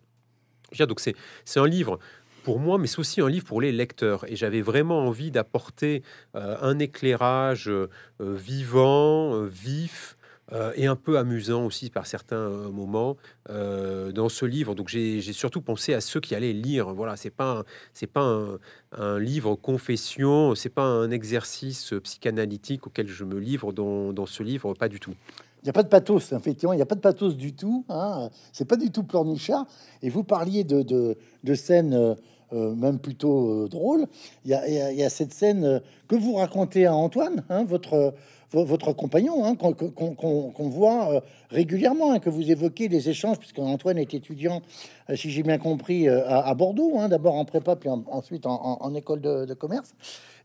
[SPEAKER 2] Donc c'est un livre pour moi, mais c'est aussi un livre pour les lecteurs. Et j'avais vraiment envie d'apporter un éclairage vivant, vif, euh, et un peu amusant aussi par certains euh, moments euh, dans ce livre. Donc j'ai surtout pensé à ceux qui allaient lire. Voilà, c'est pas c'est pas un, livre confession, c'est pas un exercice psychanalytique auquel je me livre dans, dans ce livre, pas du tout.
[SPEAKER 1] Il n'y a pas de pathos, effectivement, il n'y a pas de pathos du tout. Hein. C'est pas du tout pleurnichard. Et vous parliez de, de, de scènes même plutôt drôles. drôle. Il y, y, a cette scène que vous racontez à Antoine, hein, votre votre compagnon, hein, qu'on voit euh, régulièrement, hein, que vous évoquez des échanges, puisque Antoine est étudiant, euh, si j'ai bien compris, euh, à, Bordeaux, hein, d'abord en prépa, puis ensuite en, école de, commerce.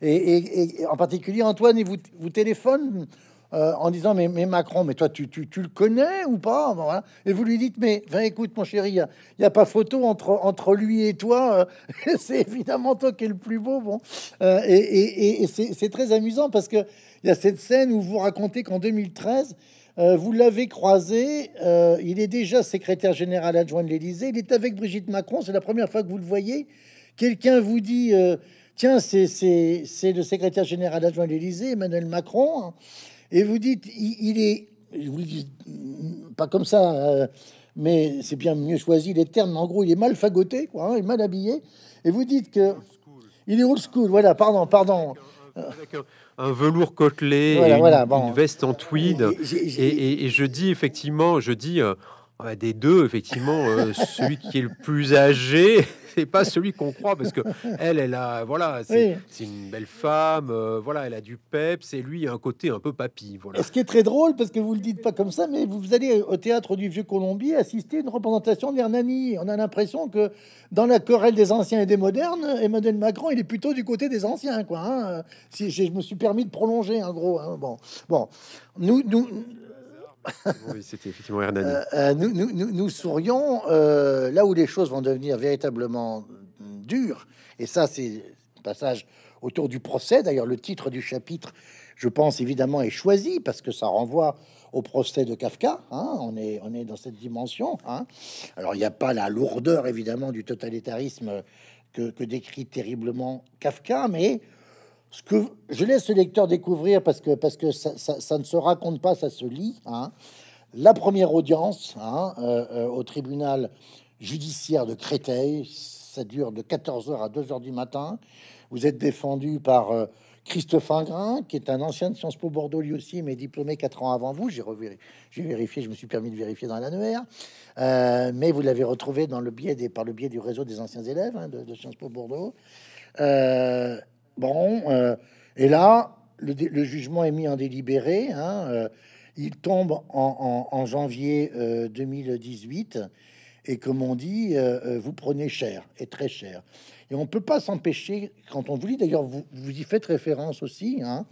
[SPEAKER 1] Et, en particulier, Antoine, il vous, vous téléphone euh, en disant mais, Macron, mais toi tu, tu, le connais ou pas Et vous lui dites mais ben, écoute mon chéri, il n'y a, pas photo entre, entre lui et toi, euh, [LAUGHS] c'est évidemment toi qui es le plus beau. Bon. Euh, et, c'est très amusant parce qu'il y a cette scène où vous racontez qu'en 2013, vous l'avez croisé, il est déjà secrétaire général adjoint de l'Élysée, il est avec Brigitte Macron, c'est la première fois que vous le voyez. Quelqu'un vous dit... Tiens, c'est le secrétaire général adjoint de l'Élysée, Emmanuel Macron. Hein. Et vous dites, il, est, je vous le dis pas comme ça, euh, mais c'est bien mieux choisi les termes. en gros, il est mal fagoté, quoi, hein, il est mal habillé. Et vous dites que il est old school. Voilà, pardon, pardon.
[SPEAKER 2] un, velours côtelé, voilà, une, veste en tweed. Et, je dis effectivement, je dis. Euh, des deux, effectivement, euh, [LAUGHS] celui qui est le plus âgé, [LAUGHS] c'est pas celui qu'on croit, parce que elle, elle a, voilà, c'est une belle femme, euh, voilà, elle a du pep, c'est lui un côté un peu papy, voilà. ce
[SPEAKER 1] qui est très drôle, parce que vous le dites pas comme ça, mais vous allez au théâtre du Vieux Colombier assister à une représentation d'Hernani. On a l'impression que dans la querelle des anciens et des modernes, Emmanuel Macron, il est plutôt du côté des anciens, quoi. Hein. Si je me suis permis de prolonger, en hein, gros. Hein, bon, bon, nous, nous,
[SPEAKER 2] oui, c'était effectivement Hernani. Euh,
[SPEAKER 1] euh, nous, sourions euh, là où les choses vont devenir véritablement dures. Et ça, c'est passage autour du procès. D'ailleurs, le titre du chapitre, je pense évidemment, est choisi parce que ça renvoie au procès de Kafka. Hein. on, est, on est dans cette dimension. Hein. Alors, il n'y a pas la lourdeur, évidemment, du totalitarisme que, que décrit terriblement Kafka, mais que je laisse le lecteur découvrir parce que, parce que ça, ne se raconte pas, ça se lit. Hein. La première audience hein, euh, euh, au tribunal judiciaire de Créteil, ça dure de 14h à 2h du matin. Vous êtes défendu par euh, Christophe Ingrin, qui est un ancien de Sciences Po Bordeaux lui aussi, mais diplômé quatre ans avant vous. J'ai vérifié, je me suis permis de vérifier dans l'annuaire. mais vous l'avez retrouvé dans le biais des, par le biais du réseau des anciens élèves hein, de, Sciences Po Bordeaux. Euh, Bon, euh, et là, le, jugement est mis en délibéré. Hein, euh, il tombe en, janvier 2018. Euh, et comme on dit, vous prenez cher, et très cher. Et on ne peut pas s'empêcher, quand on vous lit, d'ailleurs, vous, vous, y faites référence aussi, hein,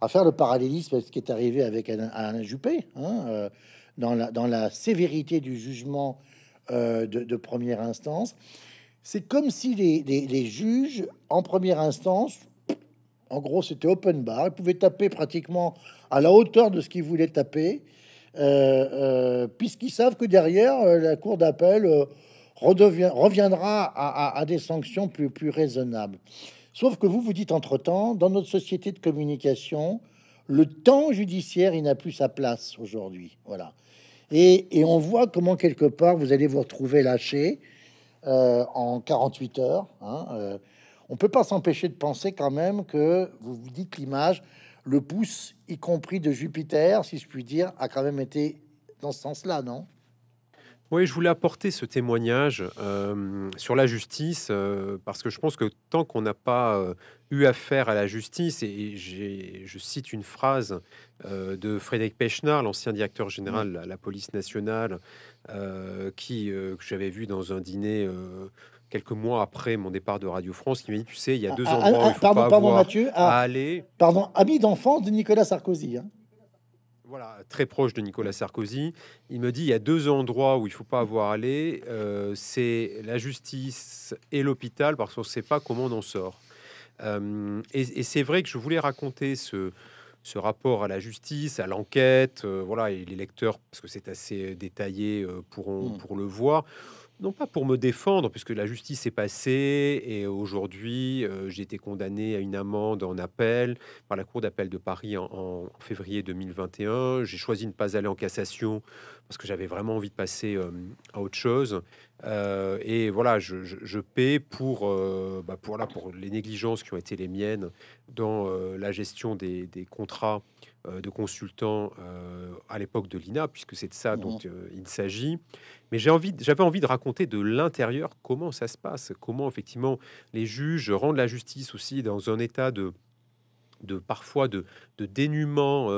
[SPEAKER 1] à faire le parallélisme à ce qui est arrivé avec Alain, Juppé, hein, dans, la, sévérité du jugement de première instance. C'est comme si les, juges, en première instance, en gros, c'était open bar, ils pouvaient taper pratiquement à la hauteur de ce qu'ils voulaient taper, euh, euh, puisqu'ils savent que derrière, euh, la cour d'appel reviendra à, des sanctions plus, raisonnables. Sauf que vous vous dites entre-temps, dans notre société de communication, le temps judiciaire, n'a plus sa place aujourd'hui. Voilà. Et, et, on voit comment, quelque part, vous allez vous retrouver lâché euh, en 48 heures. Hein, euh, on peut pas s'empêcher de penser quand même que vous vous dites l'image, le pouce, y compris de Jupiter, si je puis dire, a quand même été dans ce sens-là, non
[SPEAKER 2] oui, je voulais apporter ce témoignage euh, sur la justice, euh, parce que je pense que tant qu'on n'a pas euh, eu affaire à la justice, et, je cite une phrase de Frédéric Pechnard, l'ancien directeur général de la police nationale, qui, que j'avais vu dans un dîner quelques mois après mon départ de Radio France, qui m'a dit, tu sais, il y a ah, deux ans, ah, ah, pardon, pardon, Mathieu, à, aller...
[SPEAKER 1] Pardon, ami d'enfance de Nicolas Sarkozy.
[SPEAKER 2] Hein voilà, très proche de Nicolas Sarkozy. Il me dit il y a deux endroits où il ne faut pas mm. avoir allé, euh, c'est la justice et l'hôpital, parce qu'on ne sait pas comment on en sort. Euh, et, c'est vrai que je voulais raconter ce, rapport à la justice, à l'enquête, euh, voilà, et les lecteurs, parce que c'est assez détaillé, pourront mm. pour le voir non pas pour me défendre, puisque la justice est passée et aujourd'hui euh, j'ai été condamné à une amende en appel par la Cour d'appel de Paris en, février 2021. J'ai choisi de ne pas aller en cassation parce que j'avais vraiment envie de passer euh, à autre chose. Euh, et voilà, je, paie pour, bah, pour, les négligences qui ont été les miennes dans la gestion des contrats euh, de consultants euh, à l'époque de l'INA, puisque c'est de ça mhm. dont euh, il s'agit. Mais j'avais envie, envie de raconter de l'intérieur comment ça se passe, comment effectivement les juges rendent la justice aussi dans un état de, de parfois de, dénuement.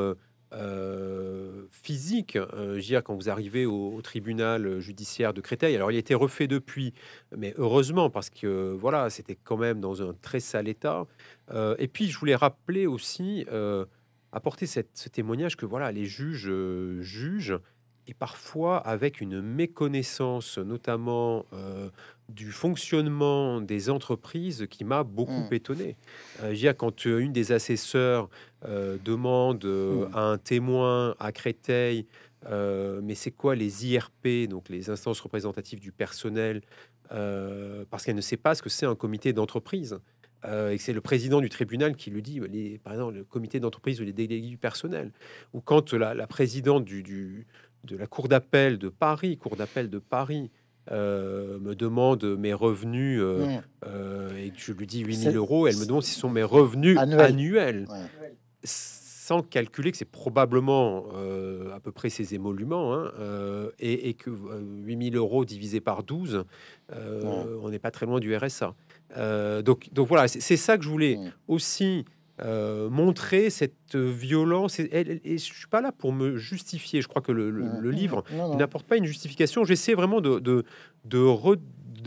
[SPEAKER 2] physique. Euh, quand vous arrivez au, tribunal judiciaire de Créteil, alors il a été refait depuis, mais heureusement parce que voilà, c'était quand même dans un très sale état. et puis je voulais rappeler aussi apporter ce témoignage que voilà, les juges euh, jugent et parfois avec une méconnaissance notamment euh, du fonctionnement des entreprises qui m'a beaucoup mmh. étonné. Euh, quand euh, une des assesseurs demande mmh. à un témoin à Créteil, mais c'est quoi les IRP, donc les instances représentatives du personnel, parce qu'elle ne sait pas ce que c'est un comité d'entreprise. Euh, et c'est le président du tribunal qui lui dit, par exemple, le comité d'entreprise ou les délégués du personnel, ou quand la, présidente du, de la cour d'appel de Paris, cour d'appel de Paris, euh, me demande mes revenus euh, mmh. et que je lui dis 8000 euros, elle me demande si ce sont mes revenus annuels. Sans calculer que c'est probablement à peu près ses émoluments hein, et, et, que 8000 euros divisé par 12, on n'est pas très loin du RSA. Euh, donc, donc voilà, c'est ça que je voulais mmh. aussi euh, montrer, cette euh, violence. Et, et, je suis pas là pour me justifier. Je crois que le, mmh. livre n'apporte pas une justification. J'essaie vraiment de, de, de,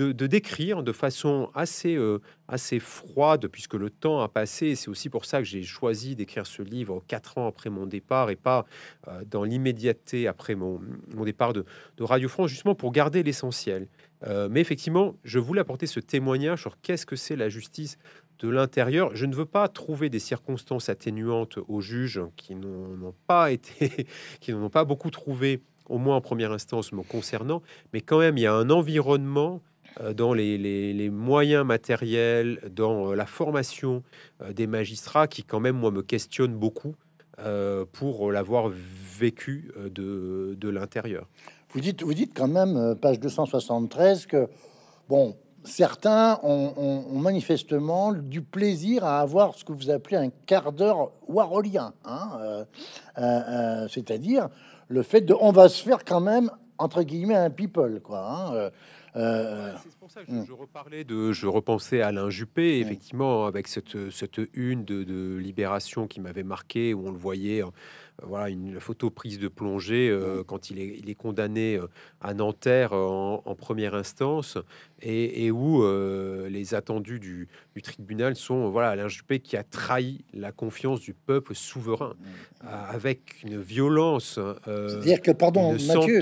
[SPEAKER 2] de, décrire de façon assez, euh, assez froide, puisque le temps a passé. C'est aussi pour ça que j'ai choisi d'écrire ce livre quatre ans après mon départ et pas euh, dans l'immédiateté après mon, mon départ de, Radio France, justement pour garder l'essentiel. Euh, mais effectivement, je voulais apporter ce témoignage sur qu'est-ce que c'est la justice de l'intérieur. Je ne veux pas trouver des circonstances atténuantes aux juges qui n'ont pas été, [LAUGHS] qui n'ont pas beaucoup trouvé, au moins en première instance, me concernant. Mais quand même, il y a un environnement euh, dans les, moyens matériels, dans euh, la formation euh, des magistrats, qui quand même, moi, me questionne beaucoup pour l'avoir vécu de, de l'intérieur. Vous dites, vous dites quand même,
[SPEAKER 1] page 273, que, bon, certains ont, manifestement du plaisir à avoir ce que vous appelez un quart d'heure warolien, hein, c'est-à-dire le fait de on va se faire quand même entre guillemets un people quoi. Hein, euh, euh, c'est euh, pour
[SPEAKER 2] ça que je, hmm. repensais à Alain Juppé, hmm. effectivement, avec cette, une de, Libération qui m'avait marqué, où on le voyait, voilà, une photo prise de plongée hmm. quand il est, condamné à Nanterre en, première instance, et, où euh, les attendus du, tribunal sont euh, voilà Alain Juppé qui a trahi la confiance du peuple souverain euh, avec une violence. Hein, C'est-à-dire que, pardon, Mathieu,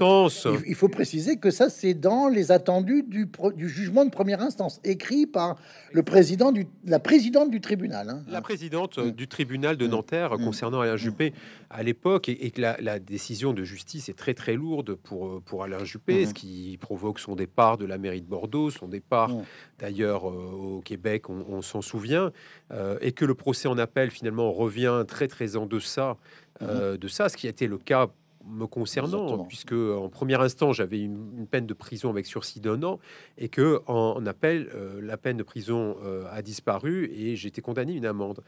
[SPEAKER 2] il,
[SPEAKER 1] faut préciser que ça, c'est dans les attendus du, du, jugement de première instance, écrit par le président du, la présidente du tribunal. Hein.
[SPEAKER 2] La présidente mm. du tribunal de mm. Nanterre mm. concernant Alain Juppé à l'époque, et, que la, la, décision de justice est très très lourde pour, pour Alain Juppé, ce qui provoque son départ de la mairie de Bordeaux son départ, mm. d'ailleurs, euh, au Québec, on, s'en souvient. Euh, et que le procès en appel, finalement, revient très, très en deçà euh, mm-hmm. de ça, ce qui a été le cas me concernant, hein, puisque en premier instant, j'avais une, peine de prison avec sursis d'un an, et que en, appel, la peine de prison a disparu et j'ai été condamné à une amende.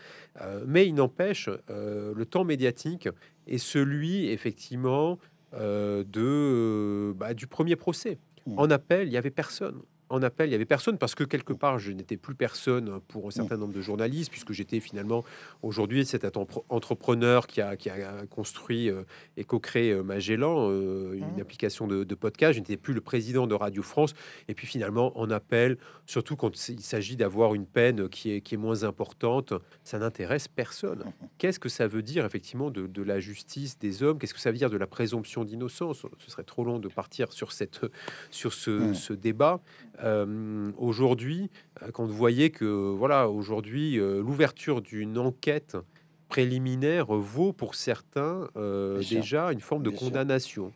[SPEAKER 2] mais il n'empêche, le temps médiatique est celui, effectivement, de, bah, du premier procès. Mm. En appel, il n'y avait personne en appel, il n'y avait personne parce que quelque mm. part, je n'étais plus personne pour un mm. certain nombre de journalistes, puisque j'étais finalement aujourd'hui cet entrepreneur qui a, construit euh, et co-créé euh, Magellan, euh, une mm. application de, podcast. Je n'étais plus le président de Radio France. Et puis finalement, en appel, surtout quand il s'agit d'avoir une peine qui est, moins importante, ça n'intéresse personne. Qu'est-ce que ça veut dire effectivement de, la justice des hommes Qu'est-ce que ça veut dire de la présomption d'innocence Ce serait trop long de partir sur, cette, sur ce débat. Euh, aujourd'hui, euh, quand vous voyez que voilà, aujourd'hui, euh, l'ouverture d'une enquête préliminaire vaut pour certains déjà une forme de condamnation.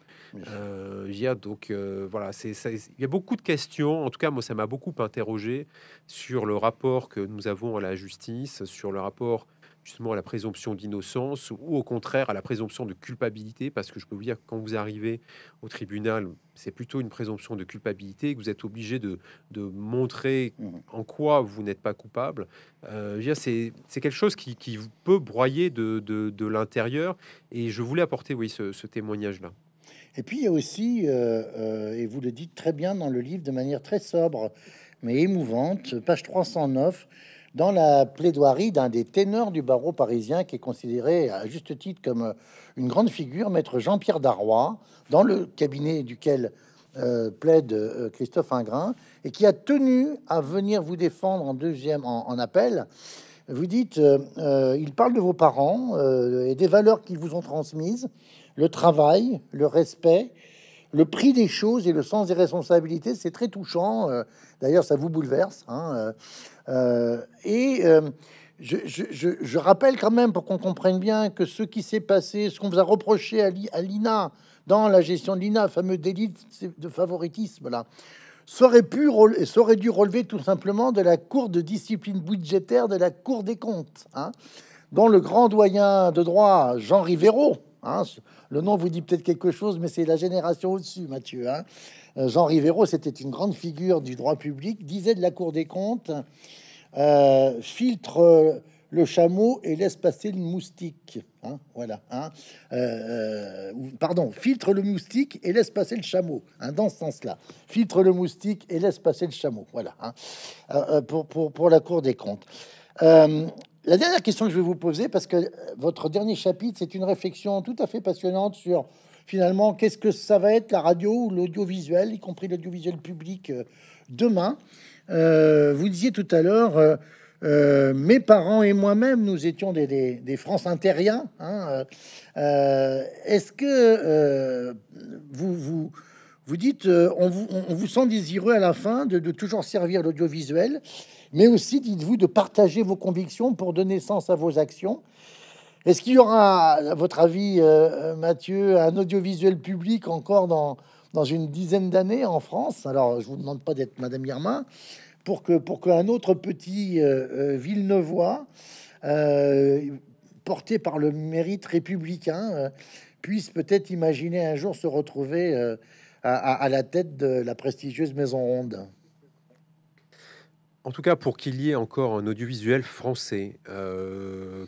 [SPEAKER 2] a donc voilà, c'est il y a beaucoup de questions. En tout cas, moi, ça m'a beaucoup interrogé sur le rapport que nous avons à la justice, sur le rapport justement à la présomption d'innocence ou au contraire à la présomption de culpabilité, parce que je peux vous dire quand vous arrivez au tribunal, c'est plutôt une présomption de culpabilité, que vous êtes obligé de, montrer mmh. en quoi vous n'êtes pas coupable. Euh, c'est quelque chose qui, qui, peut broyer de, l'intérieur, et je voulais apporter oui, ce, témoignage-là.
[SPEAKER 1] Et puis il y a aussi, euh, euh, et vous le dites très bien dans le livre de manière très sobre, mais émouvante, page 309, dans la plaidoirie d'un des ténors du barreau parisien qui est considéré à juste titre comme euh, une grande figure, maître Jean-Pierre Darrois, dans le cabinet duquel euh, plaide euh, Christophe Ingrin, et qui a tenu à venir vous défendre en deuxième, en, appel. Vous dites, il parle de vos parents et des valeurs qu'ils vous ont transmises, le travail, le respect, le prix des choses et le sens des responsabilités. C'est très touchant. D'ailleurs, ça vous bouleverse. Hein, euh, et euh, je, rappelle quand même pour qu'on comprenne bien que ce qui s'est passé, ce qu'on vous a reproché à, l'INA dans la gestion de l'INA, fameux délit de favoritisme là, serait pu et serait dû relever tout simplement de la Cour de discipline budgétaire de la Cour des comptes, hein, dont le grand doyen de droit Jean Rivero, hein, le nom vous dit peut-être quelque chose, mais c'est la génération au-dessus, Mathieu, hein. Euh, Jean Rivero, c'était une grande figure du droit public, disait de la Cour des comptes euh, filtre euh, le chameau et laisse passer le moustique. Hein, voilà. Hein, pardon, filtre le moustique et laisse passer le chameau. Hein, dans ce sens-là, filtre le moustique et laisse passer le chameau. Voilà. pour, la Cour des comptes. la dernière question que je vais vous poser, parce que votre dernier chapitre, c'est une réflexion tout à fait passionnante sur finalement qu'est-ce que ça va être la radio ou l'audiovisuel, y compris l'audiovisuel public euh, demain. Euh, vous disiez tout à l'heure, euh, mes parents et moi-même, nous étions des, France intériens. Hein, est-ce que vous, vous, dites, on vous, sent désireux à la fin de, de toujours servir l'audiovisuel, mais aussi, dites-vous, de partager vos convictions pour donner sens à vos actions est-ce qu'il y aura, à votre avis, euh, euh, Mathieu, un audiovisuel public encore dans, dans une dizaine d'années en France Alors, je vous demande pas d'être Madame Irma, pour que pour qu'un autre petit euh, Villeneuve porté par le mérite républicain, puisse peut-être imaginer un jour se retrouver à, la tête de la prestigieuse Maison Ronde
[SPEAKER 2] en tout cas, pour qu'il y ait encore un audiovisuel français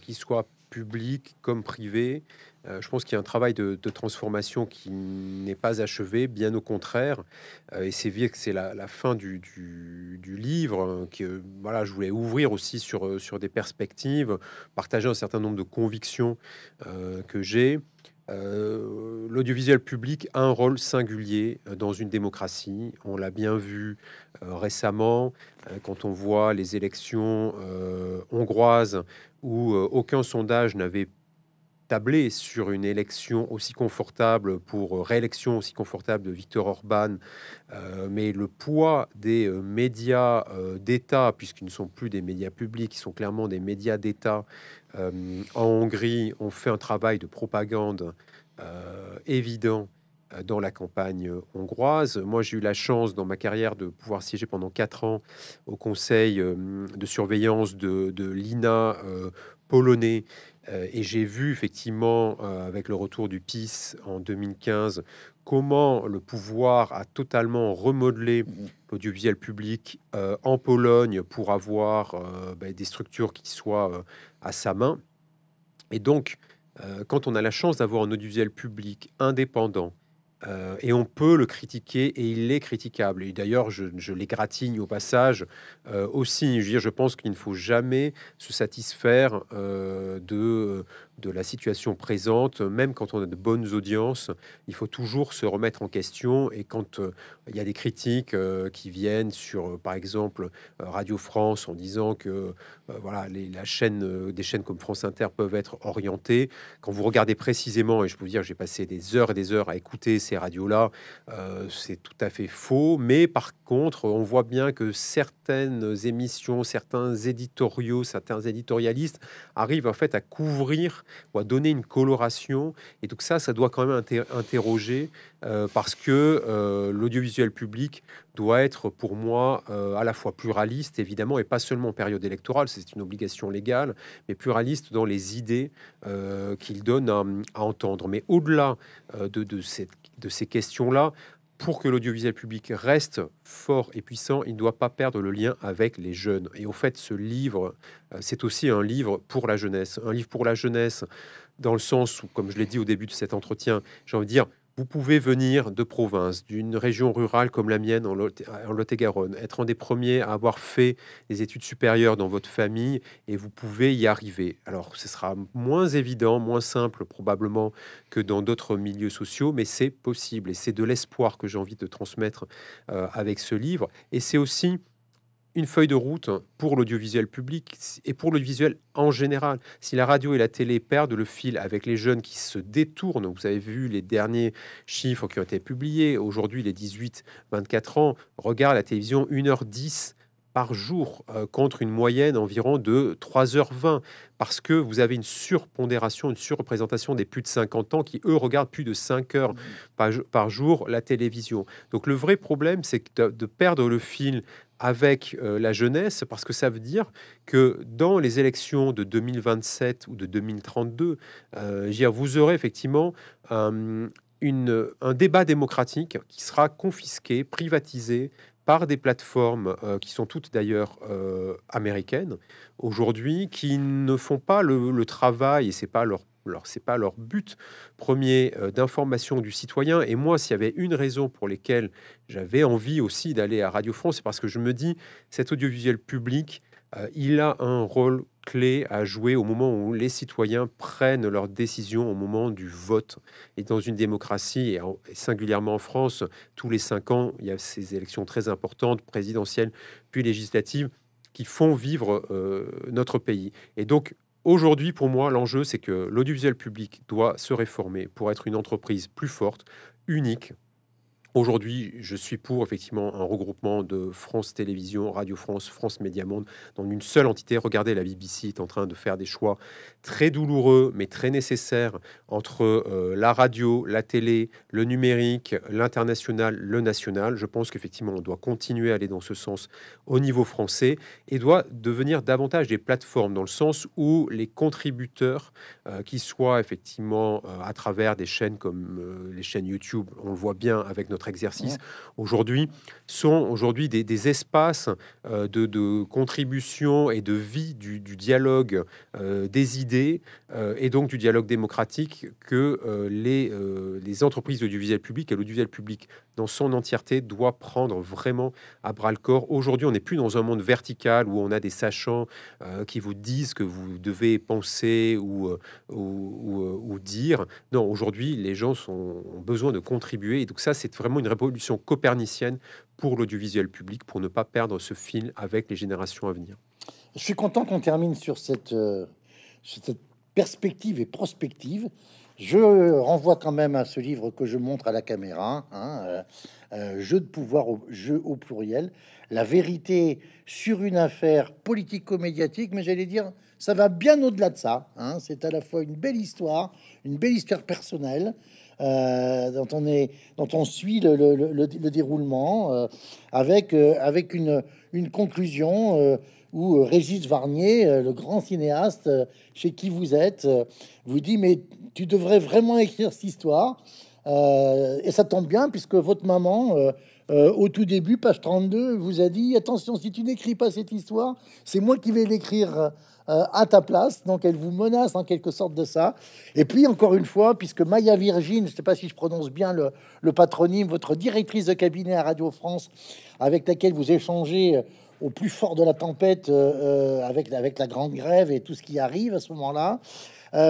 [SPEAKER 2] qui soit public comme privé. Euh, je pense qu'il y a un travail de, transformation qui n'est pas achevé, bien au contraire. Euh, et c'est vrai que c'est la, fin du, livre hein, que voilà, je voulais ouvrir aussi sur, euh, sur des perspectives, partager un certain nombre de convictions que j'ai. l'audiovisuel public a un rôle singulier dans une démocratie. On l'a bien vu récemment quand on voit les élections hongroises où euh, aucun sondage n'avait tablé sur une élection aussi confortable, pour euh, réélection aussi confortable de Viktor Orban, euh, mais le poids des médias d'État, puisqu'ils ne sont plus des médias publics, ils sont clairement des médias d'État, en Hongrie ont fait un travail de propagande évident dans la campagne hongroise. Moi, j'ai eu la chance dans ma carrière de pouvoir siéger pendant quatre ans au conseil euh, de surveillance de, l'INA euh, polonais. Euh, et j'ai vu effectivement, avec le retour du PIS en 2015, comment le pouvoir a totalement remodelé l'audiovisuel public en Pologne pour avoir ben, des structures qui soient à sa main. Et donc, quand on a la chance d'avoir un audiovisuel public indépendant, euh, et on peut le critiquer et il est critiquable. Et d'ailleurs, je, les l'égratigne au passage euh, aussi. Je, dire, je pense qu'il ne faut jamais se satisfaire euh, de de la situation présente, même quand on a de bonnes audiences, il faut toujours se remettre en question. Et quand euh, il y a des critiques euh, qui viennent sur, euh, par exemple, Radio France en disant que voilà, la chaîne, des chaînes comme France Inter peuvent être orientées, quand vous regardez précisément, et je peux vous dire, j'ai passé des heures et des heures à écouter ces radios-là, c'est tout à fait faux. Mais par contre, on voit bien que certaines émissions, certains éditoriaux, certains éditorialistes arrivent en fait à couvrir ou à donner une coloration. Et donc ça, ça doit quand même interroger euh, parce que euh, l'audiovisuel public doit être pour moi euh, à la fois pluraliste, évidemment, et pas seulement en période électorale, c'est une obligation légale, mais pluraliste dans les idées qu'il donne à, à, entendre. Mais au-delà de, de, de ces questions-là, pour que l'audiovisuel public reste fort et puissant, il ne doit pas perdre le lien avec les jeunes. Et au fait, ce livre, euh, c'est aussi un livre pour la jeunesse. Un livre pour la jeunesse, dans le sens où, comme je l'ai dit au début de cet entretien, j'ai envie de dire, vous pouvez venir de province, d'une région rurale comme la mienne en Lot-et-Garonne, être un des premiers à avoir fait des études supérieures dans votre famille et vous pouvez y arriver. Alors, ce sera moins évident, moins simple probablement que dans d'autres milieux sociaux, mais c'est possible et c'est de l'espoir que j'ai envie de transmettre euh, avec ce livre. Et c'est aussi une feuille de route pour l'audiovisuel public et pour l'audiovisuel en général. Si la radio et la télé perdent le fil avec les jeunes qui se détournent, vous avez vu les derniers chiffres qui ont été publiés, aujourd'hui les 18-24 ans regardent la télévision 1h10 par jour euh, contre une moyenne environ de 3h20 parce que vous avez une surpondération, une surreprésentation des plus de 50 ans qui, eux, regardent plus de 5 heures mmh. par, par jour la télévision. Donc le vrai problème, c'est de, perdre le fil avec euh, la jeunesse, parce que ça veut dire que dans les élections de 2027 ou de 2032, euh, vous aurez effectivement euh, un, débat démocratique qui sera confisqué, privatisé par des plateformes qui sont toutes d'ailleurs américaines aujourd'hui, qui ne font pas le, le travail, et c'est pas leur alors c'est pas leur but premier euh, d'information du citoyen. Et moi, s'il y avait une raison pour laquelle j'avais envie aussi d'aller à Radio France, c'est parce que je me dis, cet audiovisuel public, euh, il a un rôle clé à jouer au moment où les citoyens prennent leurs décisions au moment du vote. Et dans une démocratie, et, singulièrement en France, tous les cinq ans, il y a ces élections très importantes, présidentielles, puis législatives, qui font vivre euh, notre pays. Et donc, Aujourd'hui, pour moi, l'enjeu, c'est que l'audiovisuel public doit se réformer pour être une entreprise plus forte, unique, Aujourd'hui, je suis pour effectivement un regroupement de France Télévisions, Radio France, France Média Monde dans une seule entité. Regardez, la BBC est en train de faire des choix très douloureux mais très nécessaires entre euh, la radio, la télé, le numérique, l'international, le national. Je pense qu'effectivement, on doit continuer à aller dans ce sens au niveau français et doit devenir davantage des plateformes dans le sens où les contributeurs, euh, qui soient effectivement euh, à travers des chaînes comme les chaînes YouTube, on le voit bien avec notre exercice aujourd'hui sont aujourd'hui des, espaces euh, de, contribution et de vie du, dialogue euh, des idées euh, et donc du dialogue démocratique que les, les entreprises audiovisuelles publiques et l'audiovisuel public dans son entièreté doit prendre vraiment à bras le corps. Aujourd'hui, on n'est plus dans un monde vertical où on a des sachants qui vous disent que vous devez penser ou, ou, dire. Non, aujourd'hui, les gens sont, ont besoin de contribuer. Et donc ça, c'est vraiment une révolution copernicienne pour l'audiovisuel public, pour ne pas perdre ce fil avec les générations à venir.
[SPEAKER 1] Je suis content qu'on termine sur cette, euh, perspective et prospective. Je renvoie quand même à ce livre que je montre à la caméra, hein, euh, euh, Jeu de pouvoir, au, jeu au pluriel, la vérité sur une affaire politico-médiatique, mais j'allais dire, ça va bien au-delà de ça. Hein. C'est à la fois une belle histoire, une belle histoire personnelle, euh, dont, on est, dont on suit le, déroulement, euh, avec, euh, avec une, conclusion où Régis Varnier, le grand cinéaste chez qui vous êtes, vous dit Mais tu devrais vraiment écrire cette histoire. et ça tombe bien, puisque votre maman. au tout début, page 32, vous a dit attention, si tu n'écris pas cette histoire, c'est moi qui vais l'écrire. Euh, à ta place. Donc elle vous menace en quelque sorte de ça. Et puis encore une fois, puisque Maya Virgin, je ne sais pas si je prononce bien le, patronyme, votre directrice de cabinet à Radio France, avec laquelle vous échangez euh, au plus fort de la tempête, euh, avec, avec la grande grève et tout ce qui arrive à ce moment-là,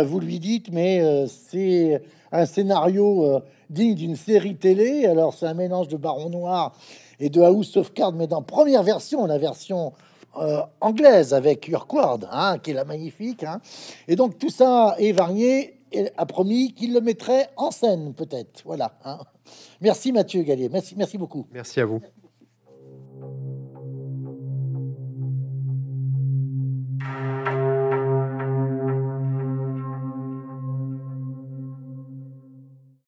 [SPEAKER 1] vous lui dites, mais c'est un scénario digne d'une série télé. Alors c'est un mélange de Baron Noir et de House of Cards, mais dans première version, la version euh, anglaise avec Urquhart, hein, qui est la magnifique. Hein. Et donc tout ça est varié a promis qu'il le mettrait en scène peut-être. Voilà. Hein. Merci Mathieu Gallier. Merci, merci beaucoup. Merci à vous.